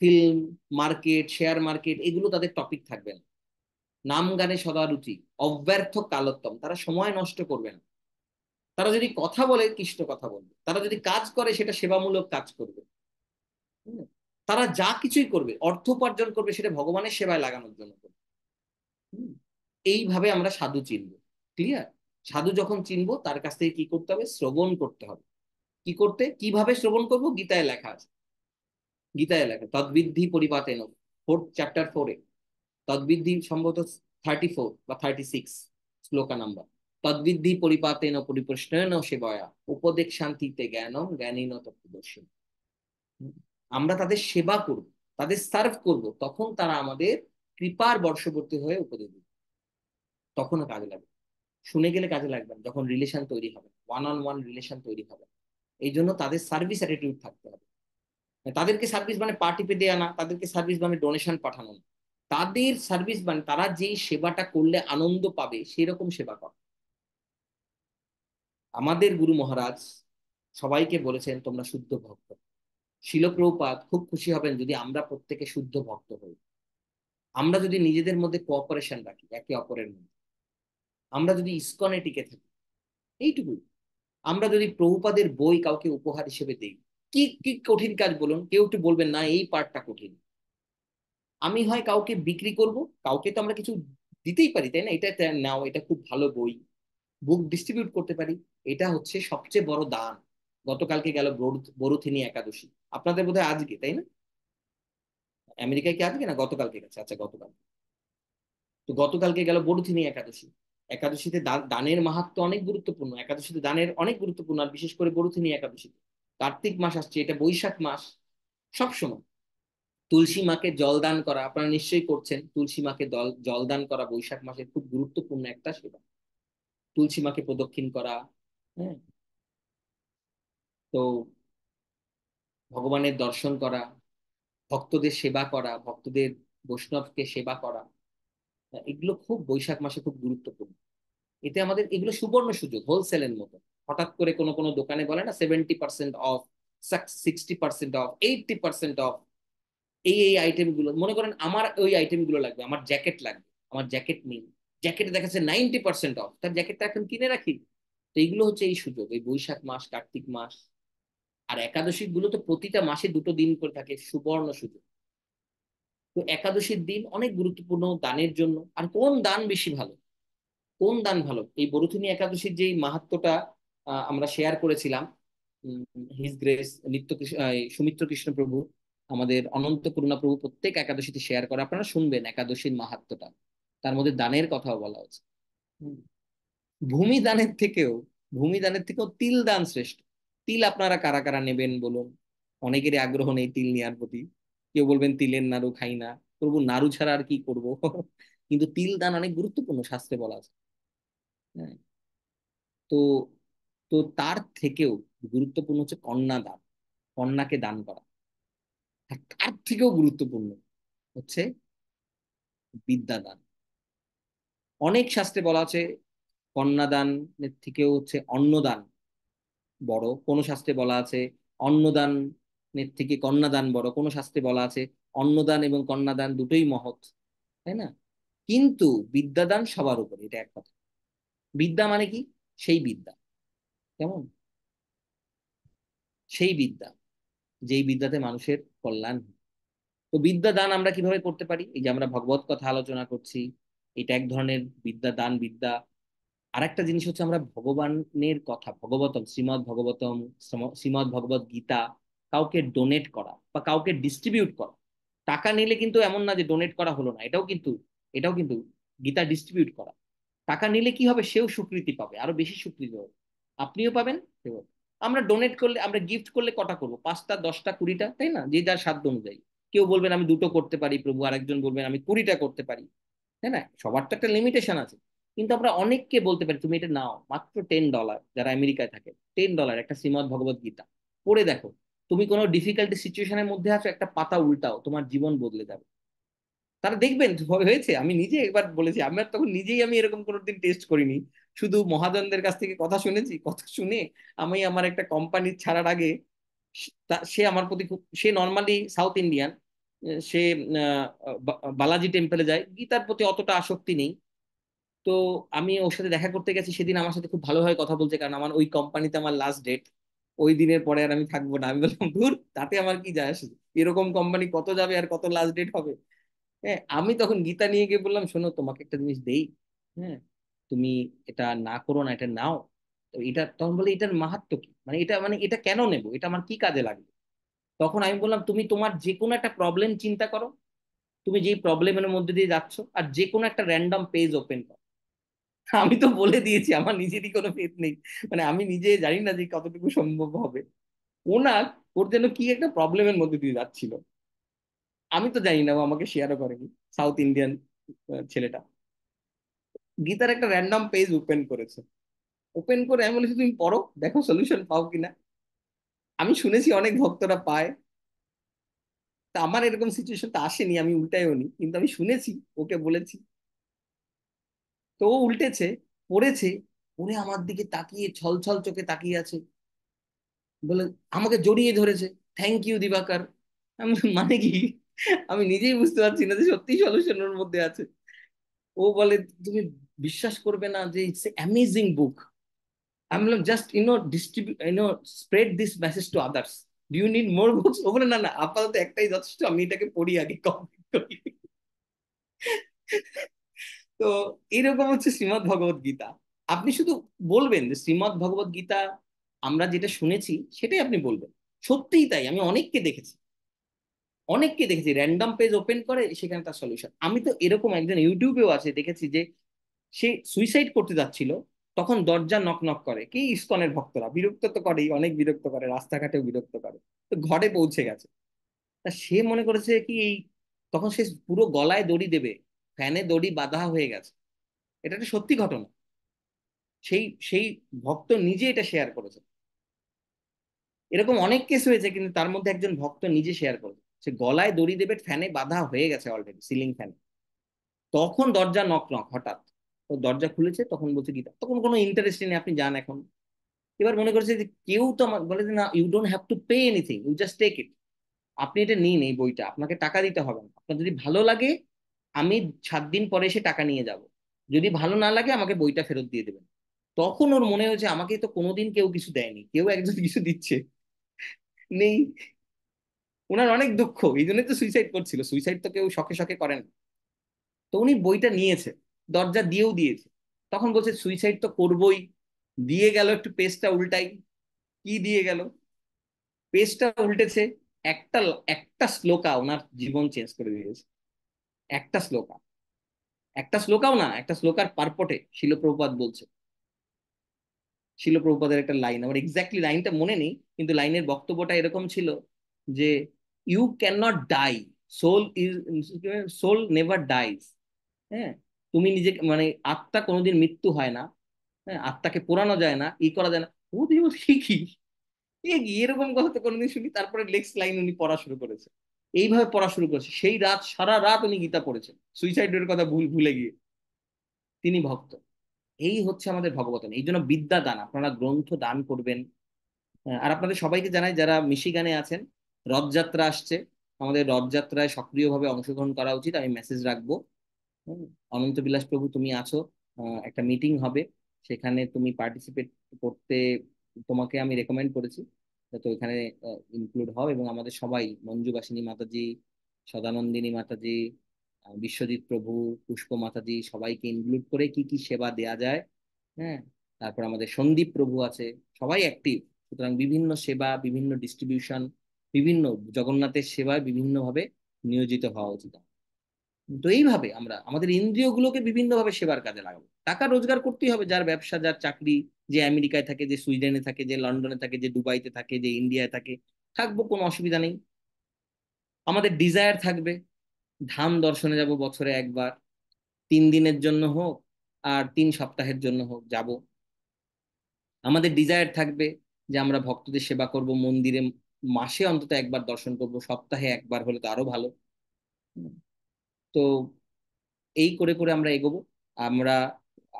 film market share market এগুলো তাদের টপিক থাকবে না নাম গানে সদা রুচি অব্যর্থ কালোত্তম তারা সময় নষ্ট করবে না তারা যদি কথা বলে কৃষ্ণ কথা বলবে তারা যদি কাজ করে সেটা সেবামূলক কাজ করবে তারা যা কিছুই করবে অর্থ উপার্জন করবে সেটা ভগবানের সেবায় লাগানোর জন্য করবে এইভাবে আমরা সাধু চিনব ক্লিয়ার সাধু যখন চিনব তার কাছ থেকে কি করতে হবে শ্রবণ করতে হবে কি করতে কিভাবে শ্রবণ করব গীতায় লেখা আছে গীতায় লেখা তদ্বিদ্ধি এন ফোর চ্যাপ্টার ফোরে তদ্বিদ্ধি সম্ভবত থার্টি ফোর বা থার্টি সিক্স শ্লোকা নাম্বার তদ্বিদ্ধি পরিপাতেন পরিপ্রশ্ন সেবয়া উপদেক শান্তিতে জ্ঞানম জ্ঞানীন তত্ত্বদর্শন আমরা তাদের সেবা করব তাদের সার্ভ করব তখন তারা আমাদের কৃপার বর্ষবর্তী হয়ে উপদেশ দিবে তখনও কাজে লাগবে শুনে গেলে কাজে লাগবে যখন রিলেশন তৈরি হবে ওয়ান অন ওয়ান রিলেশন তৈরি হবে এই জন্য তাদের সার্ভিস অ্যাটিটিউড থাকতে হবে তাদেরকে সার্ভিস মানে পার্টিপে দেওয়া না তাদেরকে সার্ভিস মানে ডোনেশন পাঠানো না তাদের সার্ভিস মানে তারা যেই সেবাটা করলে আনন্দ পাবে সেই রকম সেবা কর আমাদের গুরু মহারাজ সবাইকে বলেছেন তোমরা শুদ্ধ ভক্ত শিলপ্রপাত খুব খুশি হবেন যদি আমরা প্রত্যেকে শুদ্ধ ভক্ত হই আমরা যদি নিজেদের মধ্যে কোঅপারেশন রাখি একে অপরের মধ্যে আমরা যদি ইস্কনে টিকে থাকি এইটুকু আমরা যদি প্রভুপাদের বই কাউকে উপহার হিসেবে দেই কি কি কঠিন কাজ বলুন কেউ একটু বলবেন না এই পার্টটা কঠিন আমি হয় কাউকে বিক্রি করব কাউকে তো আমরা কিছু দিতেই পারি তাই না এটা নাও এটা খুব ভালো বই বুক ডিস্ট্রিবিউট করতে পারি এটা হচ্ছে সবচেয়ে বড় দান গতকালকে গেল বরুথিনী একাদশী আপনাদের বোধহয় আজকে তাই না আমেরিকায় কি আজকে না গতকালকে গেছে আচ্ছা গতকাল তো গতকালকে গেল বরুথিনী একাদশী একাদশীতে দানের মাহাত্ম অনেক গুরুত্বপূর্ণ একাদশীতে দানের অনেক গুরুত্বপূর্ণ আর বিশেষ করে বরুথিনী একাদশীতে কার্তিক মাস আসছে এটা বৈশাখ মাস সব সময় তুলসী মাকে জল দান করা আপনারা নিশ্চয়ই করছেন তুলসী মাকে জল দান করা বৈশাখ মাসের খুব গুরুত্বপূর্ণ একটা সেবা তুলসী মাকে প্রদক্ষিণ করা হ্যাঁ তো ভগবানের দর্শন করা ভক্তদের সেবা করা ভক্তদের বৈষ্ণবকে সেবা করা এগুলো খুব বৈশাখ মাসে খুব গুরুত্বপূর্ণ এতে আমাদের এগুলো সুবর্ণ সুযোগ হোলসেলের মতো হঠাৎ করে কোনো কোনো দোকানে বলে না seventy percent off sixty percent off eighty percent off এই এই আইটেম গুলো মনে করেন আমার ওই আইটেম গুলো লাগবে আমার জ্যাকেট লাগবে আমার জ্যাকেট নেই জ্যাকেটে দেখা যাচ্ছে নাইনটি পার্সেন্ট অফ তার জ্যাকেটটা এখন কিনে রাখি তো এইগুলো হচ্ছে এই সুযোগ এই বৈশাখ মাস কার্তিক মাস আর একাদশীর গুলো তো প্রতিটা মাসে দুটো দিন করে থাকে সুবর্ণ সুযোগ তো একাদশীর দিন অনেক গুরুত্বপূর্ণ দানের জন্য আর কোন দান বেশি ভালো কোন দান ভালো এই বরুথিনী একাদশীর যে মাহাত্মটা আমরা শেয়ার করেছিলাম হিজ গ্রেস নিত্য সুমিত্র কৃষ্ণ প্রভু আমাদের অনন্ত করুণা প্রভু প্রত্যেক একাদশীতে শেয়ার করে আপনারা শুনবেন একাদশীর মাহাত্মটা তার মধ্যে দানের কথাও বলা হচ্ছে ভূমি দানের থেকেও ভূমি দানের থেকেও তিল দান শ্রেষ্ঠ তিল আপনারা কারা কারা নেবেন বলুন অনেকেরই আগ্রহ নেই তিল নেওয়ার প্রতি কেউ বলবেন তিলের নাড়ু খাই না প্রভু নাড়ু ছাড়া আর কি করব কিন্তু তিল দান অনেক গুরুত্বপূর্ণ শাস্ত্রে বলা আছে হ্যাঁ তো তো তার থেকেও গুরুত্বপূর্ণ হচ্ছে কন্যা দান কন্যাকে দান করা তার থেকেও গুরুত্বপূর্ণ হচ্ছে বিদ্যা দান অনেক শাস্ত্রে বলা আছে কন্যাদানের থেকেও হচ্ছে অন্নদান বড় কোন শাস্ত্রে বলা আছে অন্নদানের থেকে কন্যাদান বড় কোন শাস্ত্রে বলা আছে অন্নদান এবং কন্যাদান দুটোই মহৎ তাই না কিন্তু বিদ্যাদান সবার উপরে এটা এক কথা বিদ্যা মানে কি সেই বিদ্যা কেমন সেই বিদ্যা যেই বিদ্যাতে মানুষের কল্যাণ তো বিদ্যা দান আমরা কিভাবে করতে পারি এই যে আমরা ভগবত কথা আলোচনা করছি এটা এক ধরনের বিদ্যা দান বিদ্যা আরেকটা জিনিস হচ্ছে আমরা ভগবানের কথা ভগবতম শ্রীমদ ভগবতম শ্রীমদ ভগবত গীতা কাউকে ডোনেট করা বা কাউকে ডিস্ট্রিবিউট করা টাকা নিলে কিন্তু এমন না যে ডোনেট করা হলো না এটাও কিন্তু এটাও কিন্তু গীতা ডিস্ট্রিবিউট করা টাকা নিলে কি হবে সেও স্বীকৃতি পাবে আরো বেশি স্বীকৃতি হবে আপনিও পাবেন সেও আমরা ডোনেট করলে আমরা গিফট করলে কটা করবো পাঁচটা দশটা কুড়িটা তাই না যে যার সাধ্য অনুযায়ী কেউ বলবেন আমি দুটো করতে পারি প্রভু আরেকজন বলবেন আমি কুড়িটা করতে পারি তাই না সবার তো একটা লিমিটেশন আছে কিন্তু আমরা অনেককে বলতে পারি তুমি এটা নাও মাত্র টেন ডলার যারা আমেরিকায় থাকে টেন ডলার একটা শ্রীমৎ ভগবত গীতা পড়ে দেখো তুমি কোনো ডিফিকাল্টি সিচুয়েশনের মধ্যে আছো একটা পাতা উল্টাও তোমার জীবন বদলে যাবে তারা দেখবেন হয়েছে আমি নিজে একবার বলেছি আমার তখন নিজেই আমি এরকম কোনোদিন টেস্ট করিনি শুধু মহাজনদের কাছ থেকে কথা শুনেছি কথা শুনে আমি আমার একটা কোম্পানির ছাড়ার আগে সে আমার প্রতি খুব সে নর্মালি সাউথ ইন্ডিয়ান সে বালাজি টেম্পেলে যায় গীতার প্রতি অতটা আসক্তি নেই তো আমি ওর সাথে দেখা করতে গেছি সেদিন আমার সাথে খুব ভালোভাবে কথা বলছে কারণ আমার ওই কোম্পানিতে আমার লাস্ট ডেট ওই দিনের পরে আর আমি থাকবো না আমি বললাম ধুর তাতে আমার কি যায় আসে এরকম কোম্পানি কত যাবে আর কত লাস্ট ডেট হবে হ্যাঁ আমি তখন গীতা নিয়ে গিয়ে বললাম শোনো তোমাকে একটা জিনিস দেই হ্যাঁ তুমি এটা না করো না এটা নাও তো এটা তখন বলে এটার মাহাত্ম কি মানে এটা মানে এটা কেন নেব এটা আমার কি কাজে লাগবে তখন আমি বললাম তুমি তোমার যে কোনো একটা প্রবলেম চিন্তা করো তুমি যেই প্রবলেমের মধ্যে দিয়ে যাচ্ছ আর যে কোনো একটা র্যান্ডম পেজ ওপেন করো আমি তো বলে দিয়েছি আমার নিজেরই কোনো ফেদ নেই মানে আমি নিজে জানি না যে কতটুকু সম্ভব হবে ওনার ওর যেন কি একটা প্রবলেমের মধ্যে দিয়ে যাচ্ছিল আমি তো জানি না ও আমাকে শেয়ারও করেনি সাউথ ইন্ডিয়ান ছেলেটা গীতার একটা র্যান্ডম পেজ ওপেন করেছে ওপেন করে আমি বলেছি তুমি পড়ো দেখো সলিউশন পাও কিনা আমি শুনেছি অনেক ভক্তরা পায় তা আমার এরকম সিচুয়েশন তো আসেনি আমি উল্টাইও নি কিন্তু আমি শুনেছি ওকে বলেছি তো ও উল্টেছে পড়েছে পড়ে আমার দিকে তাকিয়ে ছলছল চোখে তাকিয়ে আছে বলে আমাকে জড়িয়ে ধরেছে থ্যাংক ইউ দিবাকার আমি মানে কি আমি নিজেই বুঝতে পারছি না যে সত্যি সলিউশনের মধ্যে আছে ও বলে তুমি বিশ্বাস করবে না যে ইটস এ অ্যামেজিং বুক আমি বললাম just you know distribute you know spread this message to others do need more books ও বলে না না আপাতত একটাই যথেষ্ট আমি এটাকে পড়ি আগে কমপ্লিট করি তো এরকম হচ্ছে শ্রীমদ ভগবত গীতা আপনি শুধু বলবেন যে শ্রীমদ ভগবত গীতা আমরা যেটা শুনেছি সেটাই আপনি বলবেন সত্যিই তাই আমি অনেককে দেখেছি অনেককে দেখেছি র্যান্ডম পেজ ওপেন করে সেখানে তার সলিউশন আমি তো এরকম একজন ইউটিউবেও আছে দেখেছি যে সে সুইসাইড করতে যাচ্ছিল তখন দরজা নক নক করে কি ইস্কনের ভক্তরা বিরক্ত তো করেই অনেক বিরক্ত করে রাস্তাঘাটেও বিরক্ত করে তো ঘরে পৌঁছে গেছে তা সে মনে করেছে কি এই তখন সে পুরো গলায় দড়ি দেবে ফ্যানে দড়ি বাধা হয়ে গেছে এটা একটা সত্যি ঘটনা সেই সেই ভক্ত নিজে এটা শেয়ার করেছে এরকম অনেক কেস হয়েছে কিন্তু তার মধ্যে একজন ভক্ত নিজে শেয়ার করেছে সে গলায় দড়ি দেবে ফ্যানে বাধা হয়ে গেছে অলরেডি সিলিং ফ্যানে তখন দরজা নক নক হঠাৎ তো দরজা খুলেছে তখন বলছে গীতা তখন কোনো ইন্টারেস্ট নেই আপনি যান এখন এবার মনে করেছে যে কেউ তো আমার বলে যে না you don't have to pay anything you just take it আপনি এটা নিন এই বইটা আপনাকে টাকা দিতে হবে না আপনার যদি ভালো লাগে আমি সাত দিন পরে এসে টাকা নিয়ে যাব যদি ভালো না লাগে আমাকে বইটা ফেরত দিয়ে দেবেন তখন ওর মনে হয়েছে আমাকে তো কোনোদিন কেউ কিছু দেয়নি কেউ একজন কিছু দিচ্ছে নেই ওনার অনেক দুঃখ এই জন্যই তো সুইসাইড করছিল সুইসাইড তো কেউ শখে শখে করেন তো উনি বইটা নিয়েছে দরজা দিয়েও দিয়েছে তখন বলছে সুইসাইড তো করবই দিয়ে গেল একটু পেজটা উল্টাই কি দিয়ে গেল পেজটা উল্টেছে একটা একটা শ্লোকা ওনার জীবন চেঞ্জ করে দিয়েছে একটা শ্লোকা একটা শ্লোকাও না একটা শ্লোকার পারপটে শিলপ্রপাত বলছে শিলপ্রপাতের একটা লাইন আমার এক্স্যাক্টলি লাইনটা মনে নেই কিন্তু লাইনের বক্তব্যটা এরকম ছিল যে you can not die soul is soul never dies হ্যাঁ তুমি নিজে মানে আত্মা কোনোদিন মৃত্যু হয় না হ্যাঁ আত্মাকে পোড়ানো যায় না ই করা যায় না ও দেব ঠিকই এরকম কথা তো কোনোদিন শুনি তারপরে নেক্সট লাইন উনি পড়া শুরু করেছে এইভাবে পড়া শুরু করেছে সেই রাত সারা রাত উনি গীতা পড়েছেন সুইসাইডের কথা ভুল ভুলে গিয়ে তিনি ভক্ত এই হচ্ছে আমাদের ভগবতন এই জন্য বিদ্যা দান আপনারা গ্রন্থ দান করবেন আর আপনাদের সবাইকে জানাই যারা মিশিগানে আছেন রথযাত্রা আসছে আমাদের রথযাত্রায় সক্রিয়ভাবে অংশগ্রহণ করা উচিত আমি মেসেজ রাখবো অনন্ত বিলাস প্রভু তুমি আছো একটা মিটিং হবে সেখানে তুমি পার্টিসিপেট করতে তোমাকে আমি রেকমেন্ড করেছি তো এখানে ইনক্লুড হবে এবং আমাদের সবাই মঞ্জুবাসিনী মাতাজি সদানন্দিনী মাতাজি বিশ্বজিৎ প্রভু পুষ্প মাতাজি সবাইকে ইনক্লুড করে কি কি সেবা দেয়া যায় হ্যাঁ তারপর আমাদের সন্দীপ প্রভু আছে সবাই অ্যাক্টিভ সুতরাং বিভিন্ন সেবা বিভিন্ন ডিস্ট্রিবিউশন বিভিন্ন জগন্নাথের সেবায় বিভিন্নভাবে নিয়োজিত হওয়া উচিত তো এইভাবে আমরা আমাদের ইন্দ্রিয়গুলোকে বিভিন্নভাবে সেবার কাজে লাগাবো টাকা রোজগার করতেই হবে যার ব্যবসা যার চাকরি যে আমেরিকায় থাকে যে সুইডেনে থাকে যে লন্ডনে থাকে যে দুবাইতে থাকে যে ইন্ডিয়ায় থাকে থাকবো কোনো অসুবিধা নেই আমাদের ডিজায়ার থাকবে ধাম দর্শনে যাব বছরে একবার তিন দিনের জন্য হোক আর তিন সপ্তাহের জন্য হোক যাব আমাদের ডিজায়ার থাকবে যে আমরা ভক্তদের সেবা করব মন্দিরে মাসে অন্তত একবার দর্শন করব সপ্তাহে একবার হলে তো আরো ভালো তো এই করে করে আমরা এগোবো আমরা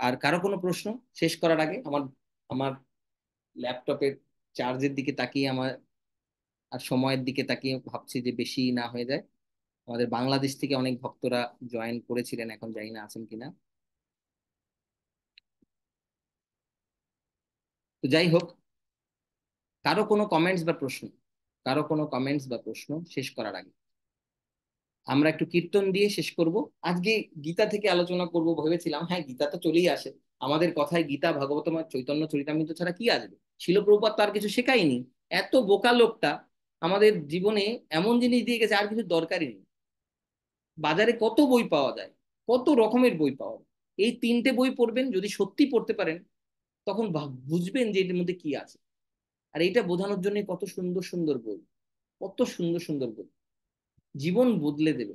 আর কারো কোনো প্রশ্ন শেষ করার আগে আমার আমার ল্যাপটপের চার্জের দিকে তাকিয়ে আমার আর সময়ের দিকে তাকিয়ে ভাবছি যে বেশি না হয়ে যায় আমাদের বাংলাদেশ থেকে অনেক ভক্তরা জয়েন করেছিলেন এখন জানি না আছেন কিনা তো যাই হোক কারো কোনো কমেন্টস বা প্রশ্ন কারো কোনো কমেন্টস বা প্রশ্ন শেষ করার আগে আমরা একটু কীর্তন দিয়ে শেষ করব আজকে গীতা থেকে আলোচনা করব ভেবেছিলাম হ্যাঁ গীতা তো চলেই আসে আমাদের কথায় গীতা ভাগবত চৈতন্য চরিতামৃত ছাড়া কি আসবে ছিল প্রভুপাত আর কিছু শেখায়নি এত বোকা লোকটা আমাদের জীবনে এমন জিনিস দিয়ে গেছে আর কিছু দরকারই নেই বাজারে কত বই পাওয়া যায় কত রকমের বই পাওয়া যায় এই তিনটে বই পড়বেন যদি সত্যি পড়তে পারেন তখন বুঝবেন যে এটির মধ্যে কি আছে আর এটা বোঝানোর জন্য কত সুন্দর সুন্দর বই কত সুন্দর সুন্দর বই জীবন বদলে দেবে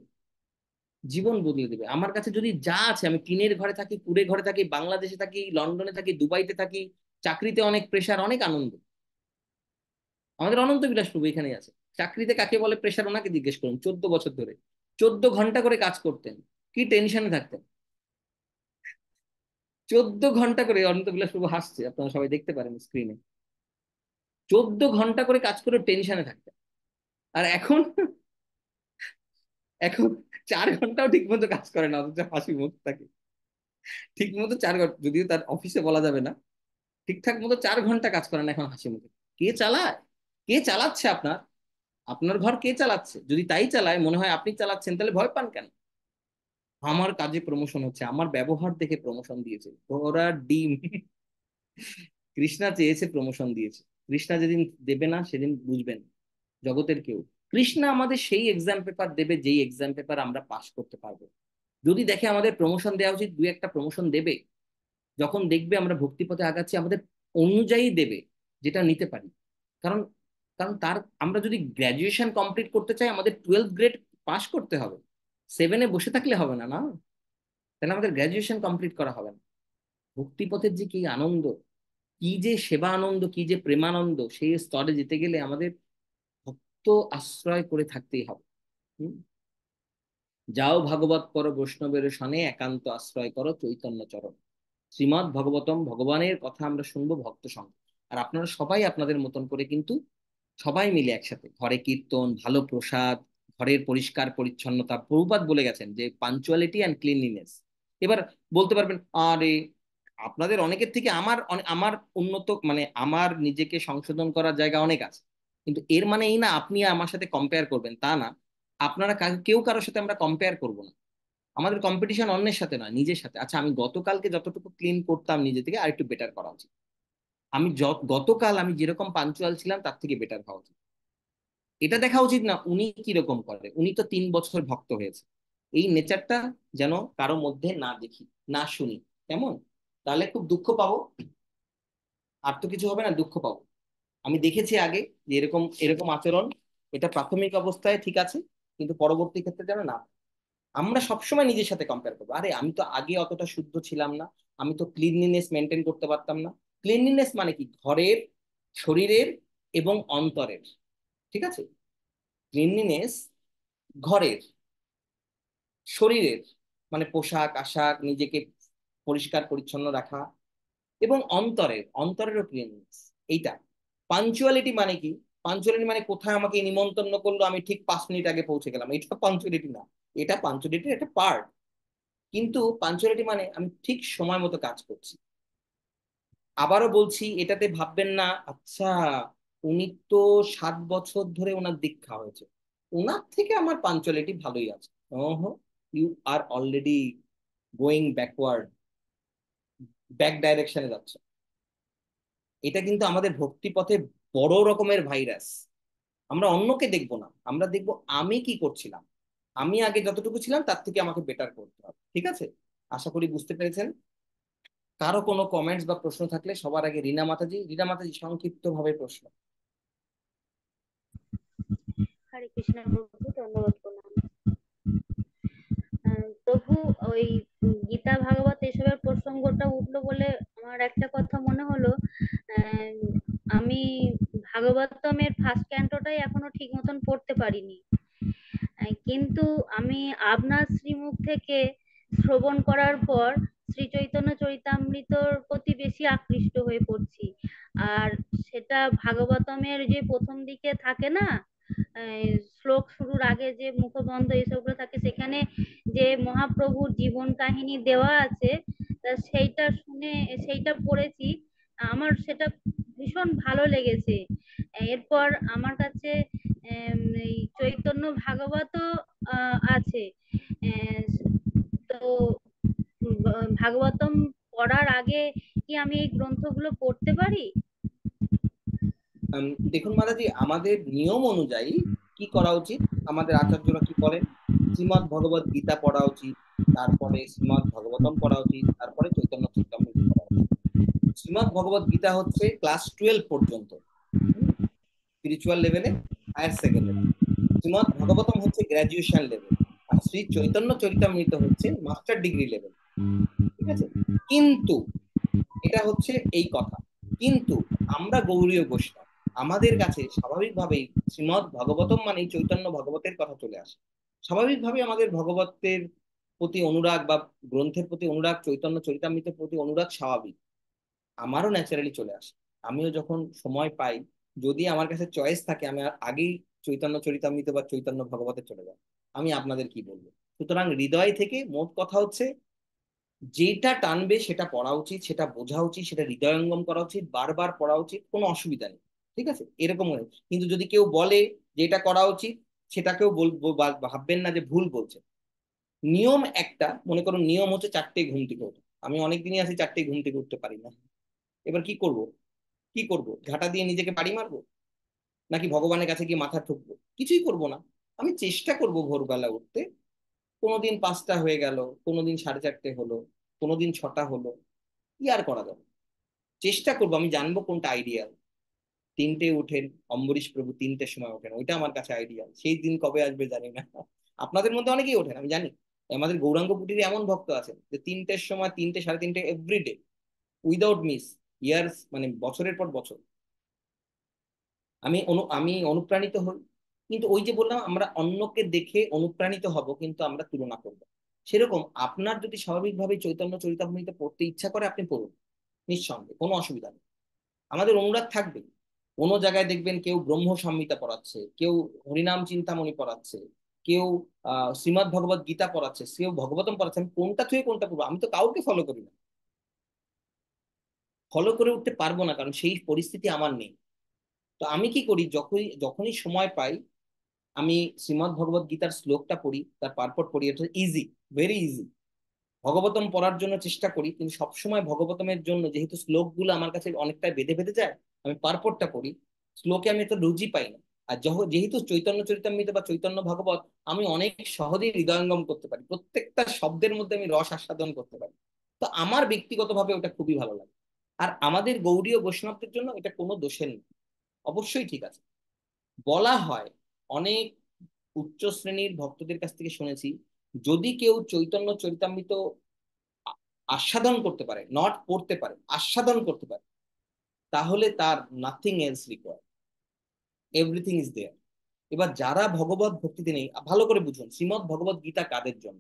জীবন বদলে দেবে আমার কাছে যদি যা আছে আমি টিনের ঘরে থাকি কুড়ে ঘরে থাকি বাংলাদেশে থাকি লন্ডনে থাকি দুবাইতে থাকি চাকরিতে অনেক প্রেশার অনেক আনন্দ আমাদের অনন্ত বিলাস প্রভু এখানে আছে চাকরিতে কাকে বলে প্রেশার ওনাকে জিজ্ঞেস করুন চোদ্দ বছর ধরে চোদ্দ ঘন্টা করে কাজ করতেন কি টেনশনে থাকতেন চোদ্দ ঘন্টা করে অনন্ত বিলাস প্রভু হাসছে আপনারা সবাই দেখতে পারেন স্ক্রিনে চোদ্দ ঘন্টা করে কাজ করে টেনশনে থাকতেন আর এখন এখন চার ঘন্টাও ঠিক মতো কাজ করে না অথচ হাসি মুখ থাকে ঠিক মতো চার ঘন্টা যদিও তার অফিসে বলা যাবে না ঠিকঠাক মতো চার ঘন্টা কাজ করে না এখন হাসি মুখে কে চালায় কে চালাচ্ছে আপনার আপনার ঘর কে চালাচ্ছে যদি তাই চালায় মনে হয় আপনি চালাচ্ছেন তাহলে ভয় পান কেন আমার কাজে প্রমোশন হচ্ছে আমার ব্যবহার দেখে প্রমোশন দিয়েছে ঘোরা ডিম কৃষ্ণা চেয়েছে প্রমোশন দিয়েছে কৃষ্ণা যেদিন দেবে না সেদিন বুঝবেন জগতের কেউ কৃষ্ণা আমাদের সেই এক্সাম পেপার দেবে যেই এক্সাম পেপার আমরা পাশ করতে পারবো যদি দেখে আমাদের প্রমোশন দেওয়া উচিত দুই একটা প্রমোশন দেবে যখন দেখবে আমরা ভক্তিপথে আগাচ্ছি আমাদের অনুযায়ী দেবে যেটা নিতে পারি কারণ কারণ তার আমরা যদি গ্র্যাজুয়েশন কমপ্লিট করতে চাই আমাদের টুয়েলভ গ্রেড পাশ করতে হবে সেভেনে বসে থাকলে হবে না না তাহলে আমাদের গ্র্যাজুয়েশন কমপ্লিট করা হবে না ভক্তিপথের যে কি আনন্দ কি যে সেবা আনন্দ কি যে প্রেমানন্দ সেই স্তরে যেতে গেলে আমাদের আশ্রয় করে থাকতেই হবে যাও ভাগবত পর বৈষ্ণবের সনে একান্ত আশ্রয় করো চৈতন্য চরণ শ্রীমৎ ভগবতম ভগবানের কথা আমরা শুনবো ভক্ত সঙ্গে আর আপনারা সবাই আপনাদের মতন করে কিন্তু সবাই মিলে একসাথে ঘরে কীর্তন ভালো প্রসাদ ঘরের পরিষ্কার পরিচ্ছন্নতা প্রভুপাত বলে গেছেন যে পাঞ্চুয়ালিটি অ্যান্ড ক্লিনলিনেস এবার বলতে পারবেন আরে আপনাদের অনেকের থেকে আমার আমার উন্নত মানে আমার নিজেকে সংশোধন করার জায়গা অনেক আছে কিন্তু এর মানে এই না আপনি আমার সাথে কম্পেয়ার করবেন তা না আপনারা কেউ কারোর সাথে আমরা কম্পেয়ার করব না আমাদের কম্পিটিশন অন্যের সাথে নয় নিজের সাথে আচ্ছা আমি গতকালকে যতটুকু ক্লিন করতাম নিজে থেকে আর একটু বেটার করা উচিত আমি গতকাল আমি যেরকম পাঞ্চুয়াল ছিলাম তার থেকে বেটার হওয়া উচিত এটা দেখা উচিত না উনি কিরকম করে উনি তো তিন বছর ভক্ত হয়েছে এই নেচারটা যেন কারো মধ্যে না দেখি না শুনি কেমন তাহলে খুব দুঃখ পাবো আর তো কিছু হবে না দুঃখ পাবো আমি দেখেছি আগে যে এরকম এরকম আচরণ এটা প্রাথমিক অবস্থায় ঠিক আছে কিন্তু পরবর্তী ক্ষেত্রে যেন না আমরা সবসময় নিজের সাথে কম্পেয়ার করবো আরে আমি তো আগে অতটা শুদ্ধ ছিলাম না আমি তো ক্লিনলিনেস মেনটেন করতে পারতাম না ক্লিনলিনেস মানে কি ঘরের শরীরের এবং অন্তরের ঠিক আছে ক্লিনলিনেস ঘরের শরীরের মানে পোশাক আশাক নিজেকে পরিষ্কার পরিচ্ছন্ন রাখা এবং অন্তরের অন্তরেরও ক্লিনলিনেস এইটা পাঞ্চুয়ালিটি মানে কি পাঞ্চুয়ালিটি মানে কোথায় আমাকে নিমন্ত্রণ করলো আমি ঠিক পাঁচ মিনিট আগে পৌঁছে গেলাম এটা পাঞ্চুয়ালিটি না এটা পাঞ্চুয়ালিটির একটা পার্ট কিন্তু পাঞ্চুয়ালিটি মানে আমি ঠিক সময় মতো কাজ করছি আবারও বলছি এটাতে ভাববেন না আচ্ছা উনি তো সাত বছর ধরে ওনার দীক্ষা হয়েছে ওনার থেকে আমার পাঞ্চুয়ালিটি ভালোই আছে ওহো you are already going backward back ডাইরেকশনে যাচ্ছে এটা কিন্তু আমাদের ভক্তি পথে বড় রকমের ভাইরাস আমরা অন্যকে দেখব না আমরা দেখব আমি কি করছিলাম আমি আগে যতটুকু ছিলাম তার থেকে আমাকে বেটার করতে হবে ঠিক আছে আশা করি বুঝতে পেরেছেন কারো কোনো কমেন্টস বা প্রশ্ন থাকলে সবার আগে রীনা মাতাজি রীনা মাতাজি সংক্ষিপ্ত ভাবে প্রশ্ন প্রভু ওই গীতা ভাগবত এসবের প্রসঙ্গটা উঠলো বলে আমার একটা কথা মনে হলো আমি ভাগবতমের ফার্স্ট ক্যান্টোটাই এখনো ঠিক মতন পড়তে পারিনি কিন্তু আমি আপনার শ্রীমুখ থেকে শ্রবণ করার পর শ্রী চৈতন্য চরিতামৃতর প্রতি বেশি আকৃষ্ট হয়ে পড়ছি আর সেটা ভাগবতমের যে প্রথম দিকে থাকে না শ্লোক শুরুর আগে যে মুখবন্ধ এসবগুলো থাকে সেখানে যে মহাপ্রভুর জীবন কাহিনী দেওয়া আছে সেইটা শুনে সেইটা পড়েছি আমার সেটা ভীষণ ভালো লেগেছে এরপর আমার কাছে এই চৈতন্য ভাগবত আছে তো ভাগবতম পড়ার আগে কি আমি এই গ্রন্থগুলো পড়তে পারি দেখুন মাতাজি আমাদের নিয়ম অনুযায়ী কি করা উচিত আমাদের আচার্যরা কি করেন শ্রীমৎ ভগবত গীতা পড়া উচিত তারপরে শ্রীমৎ ভগবতম পড়া উচিত তারপরে চৈতন্য চৈতন্য পড়া উচিত শ্রীমদ ভগবত গীতা হচ্ছে ক্লাস টুয়েলভ পর্যন্ত স্পিরিচুয়াল লেভেলে হায়ার সেকেন্ডারি শ্রীমদ ভগবতম হচ্ছে গ্রাজুয়েশন লেভেল আর শ্রী চৈতন্য চরিতামৃত হচ্ছে মাস্টার ডিগ্রি লেভেল ঠিক আছে কিন্তু এটা হচ্ছে এই কথা কিন্তু আমরা গৌরীয় বৈষ্ণব আমাদের কাছে স্বাভাবিকভাবেই শ্রীমদ ভগবতম মানে চৈতন্য ভগবতের কথা চলে আসে স্বাভাবিকভাবে আমাদের ভগবতের প্রতি অনুরাগ বা গ্রন্থের প্রতি অনুরাগ চৈতন্য চরিতামৃতের প্রতি অনুরাগ স্বাভাবিক আমারও ন্যাচারালি চলে আসে আমিও যখন সময় পাই যদি আমার কাছে চয়েস থাকে আমি আগেই চৈতন্য চরিতামৃত বা চৈতন্য ভগবতে চলে যাই আমি আপনাদের কি বলবো সুতরাং হৃদয় থেকে মোট কথা হচ্ছে যেটা টানবে সেটা পড়া উচিত সেটা বোঝা উচিত সেটা হৃদয়ঙ্গম করা উচিত বারবার পড়া উচিত কোনো অসুবিধা নেই ঠিক আছে এরকম হয়ে কিন্তু যদি কেউ বলে যে এটা করা উচিত সেটাকেও বলবো ভাববেন না যে ভুল বলছে নিয়ম একটা মনে করুন নিয়ম হচ্ছে চারটে ঘুম থেকে আমি অনেকদিনই আছি চারটে ঘুম থেকে উঠতে পারি না এবার কি করব কি করব ঝাঁটা দিয়ে নিজেকে বাড়ি মারবো নাকি ভগবানের কাছে গিয়ে মাথা ঠুকবো কিছুই করব না আমি চেষ্টা করব ভোরবেলা উঠতে কোনোদিন পাঁচটা হয়ে গেল কোনোদিন সাড়ে চারটে হলো কোনোদিন ছটা হলো কি আর করা যাবে চেষ্টা করব আমি জানবো কোনটা আইডিয়াল তিনটে উঠেন অম্বরীশ প্রভু তিনটের সময় ওঠেন ওইটা আমার কাছে আইডিয়াল সেই দিন কবে আসবে জানি না আপনাদের মধ্যে অনেকেই ওঠেন আমি জানি আমাদের গৌরাঙ্গ পুটির এমন ভক্ত আছেন যে তিনটের সময় তিনটে সাড়ে তিনটে এভরিডে উইদাউট মিস ইয়ার্স মানে বছরের পর বছর আমি অনু আমি অনুপ্রাণিত হই কিন্তু ওই যে বললাম আমরা অন্যকে দেখে অনুপ্রাণিত হব কিন্তু আমরা তুলনা করব সেরকম আপনার যদি স্বাভাবিকভাবে চৈতন্য চরিতাভূমিতে পড়তে ইচ্ছা করে আপনি পড়ুন নিঃসন্দেহে কোনো অসুবিধা নেই আমাদের অনুরাগ থাকবে কোনো জায়গায় দেখবেন কেউ ব্রহ্ম সম্মিতা পড়াচ্ছে কেউ হরিনাম চিন্তামণি পড়াচ্ছে কেউ আহ শ্রীমদ্ ভগবত গীতা পড়াচ্ছে কেউ ভগবতম পড়াচ্ছে আমি কোনটা থুয়ে কোনটা পড়বো আমি তো কাউকে ফলো করি না ফলো করে উঠতে পারবো না কারণ সেই পরিস্থিতি আমার নেই তো আমি কি করি যখনই যখনই সময় পাই আমি শ্রীমদ ভগবত গীতার শ্লোকটা পড়ি তার পারপট পড়ি এটা ইজি ভেরি ইজি ভগবতম পড়ার জন্য চেষ্টা করি কিন্তু সবসময় ভগবতমের জন্য যেহেতু শ্লোকগুলো আমার কাছে অনেকটাই বেঁধে বেঁধে যায় আমি পারপটটা পড়ি শ্লোকে আমি তো রুজি পাই না আর যেহেতু চৈতন্য চরিতামৃত বা চৈতন্য ভগবত আমি অনেক সহজেই হৃদয়ঙ্গম করতে পারি প্রত্যেকটা শব্দের মধ্যে আমি রস আস্বাদন করতে পারি তো আমার ব্যক্তিগতভাবে ওটা খুবই ভালো লাগে আর আমাদের গৌরীয় বৈষ্ণবদের জন্য এটা কোনো দোষের নেই অবশ্যই ঠিক আছে বলা হয় অনেক উচ্চ শ্রেণীর ভক্তদের কাছ থেকে শুনেছি যদি কেউ চৈতন্য চৈতাম্বিত আস্বাদন করতে পারে নট পড়তে পারে আস্বাদন করতে পারে তাহলে তার nothing else require everything is there এবার যারা ভগবত ভক্তিতে নেই ভালো করে বুঝুন শ্রীমদ ভগবত গীতা কাদের জন্য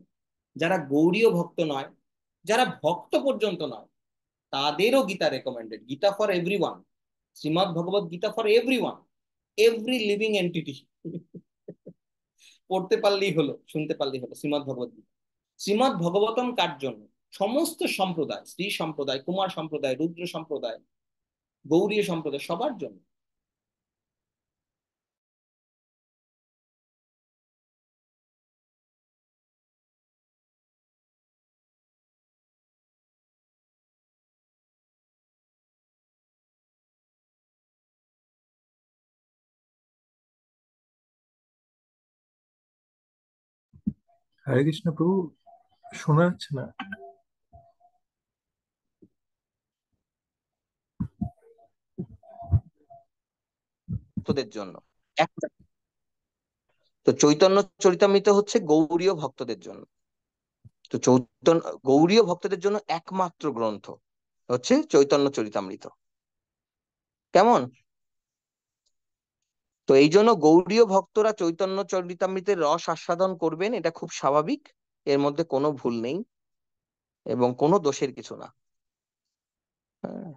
যারা গৌরীয় ভক্ত নয় যারা ভক্ত পর্যন্ত নয় তাদেরও Gita recommended Gita for everyone Shrimad Bhagavad Gita for everyone every living entity পড়তে পারলেই হলো শুনতে পারলেই হলো শ্রীমৎ ভগবত গীতা শ্রীমৎ ভগবতম কার জন্য সমস্ত সম্প্রদায় স্ত্রী সম্প্রদায় কুমার সম্প্রদায় রুদ্র সম্প্রদায় গৌরীয় সম্প্রদায় সবার জন্য হরে কৃষ্ণ প্রভু শোনা যাচ্ছে না ভক্তদের জন্য তো চৈতন্য চরিতামৃত হচ্ছে গৌরীয় ভক্তদের জন্য তো চৈতন্য গৌরীয় ভক্তদের জন্য একমাত্র গ্রন্থ হচ্ছে চৈতন্য চরিতামৃত কেমন তো এই জন্য গৌড়ীয় ভক্তরা চৈতন্য চরিতামৃতের রস আস্বাদন করবেন এটা খুব স্বাভাবিক এর মধ্যে কোনো ভুল নেই এবং কোনো দোষের কিছু না হ্যাঁ।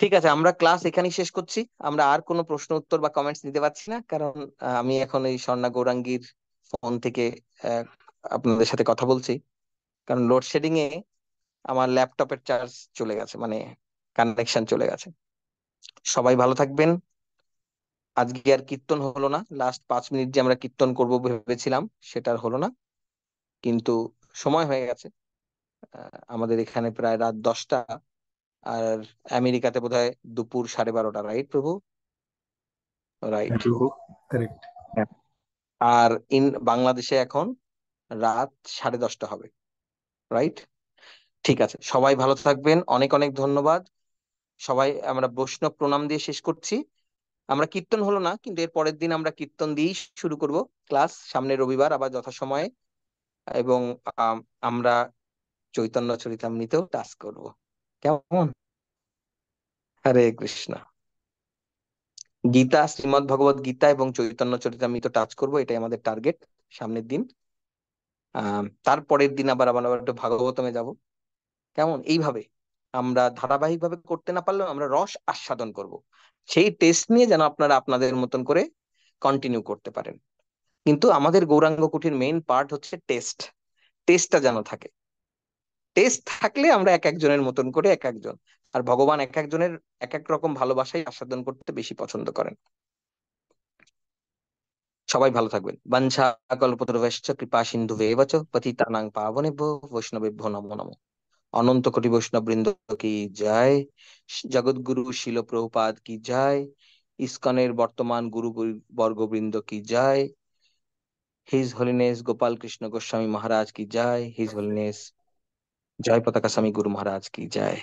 ঠিক আছে আমরা ক্লাস এখানেই শেষ করছি আমরা আর কোনো প্রশ্ন উত্তর বা কমেন্টস নিতে পারছি না কারণ আমি এখন এই স্বর্ণা গৌরাঙ্গীর ফোন থেকে আপনাদের সাথে কথা বলছি কারণ লোডশেডিং এ আমার ল্যাপটপের চার্জ চলে গেছে মানে কানেকশন চলে গেছে সবাই ভালো থাকবেন আজকে আর কীর্তন হলো না লাস্ট পাঁচ মিনিট যে আমরা কীর্তন করব ভেবেছিলাম সেটা আর হলো না কিন্তু সময় হয়ে গেছে আমাদের এখানে প্রায় রাত দশটা আর আমেরিকাতে বোধ হয় দুপুর সাড়ে বারোটা রাইট প্রভু হ্যাঁ, রাইট হ্যাঁ। আর ইন বাংলাদেশে এখন রাত সাড়ে দশটা হবে রাইট ঠিক আছে সবাই ভালো থাকবেন অনেক অনেক ধন্যবাদ সবাই আমরা বৈষ্ণব প্রণাম দিয়ে শেষ করছি আমরা কীর্তন হলো না কিন্তু এর পরের দিন আমরা কীর্তন দিয়েই শুরু করব ক্লাস সামনে রবিবার আবার যথাসময়ে এবং আমরা চৈতন্য চরিতামৃতেও টাচ করব কেমন হরে কৃষ্ণ গীতা শ্রীমৎ ভগবত গীতা এবং চৈতন্য চরিতামৃত টাচ করব এটাই আমাদের টার্গেট সামনের দিন তারপরের দিন আবার আমরা আবার একটু ভাগবতমে যাব কেমন এইভাবে আমরা ধারাবাহিকভাবে করতে না পারলেও আমরা রস আস্বাদন করব সেই টেস্ট নিয়ে যেন আপনারা আপনাদের মতন করে কন্টিনিউ করতে পারেন কিন্তু আমাদের গৌরাঙ্গ কুঠির মেইন পার্ট হচ্ছে টেস্ট টেস্টটা যেন থাকে টেস্ট থাকলে আমরা এক একজনের মতন করে এক একজন আর ভগবান এক একজনের এক এক রকম ভালোবাসাই আস্বাদন করতে বেশি পছন্দ করেন সবাই ভালো থাকবেন বাঞ্ছা কল্পতরুভ্যশ্চ কৃপা সিন্ধু তানাং পতিতানাং পাবনেভ্য বৈষ্ণবেভ্য নমো নমো অনন্ত কোটি বৈষ্ণব বৃন্দ কি যায় জগৎগুরু শিল প্রভুপাদ কি যায় ইস্কনের বর্তমান গুরু বর্গবৃন্দ কি যায় হিজ হলিনেস গোপাল কৃষ্ণ গোস্বামী মহারাজ কি যায় হিজ হলিনেস জয় পতাকা স্বামী গুরু মহারাজ কি যায়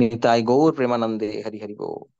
নিতাই গৌর প্রেমানন্দে হরি হরি গৌর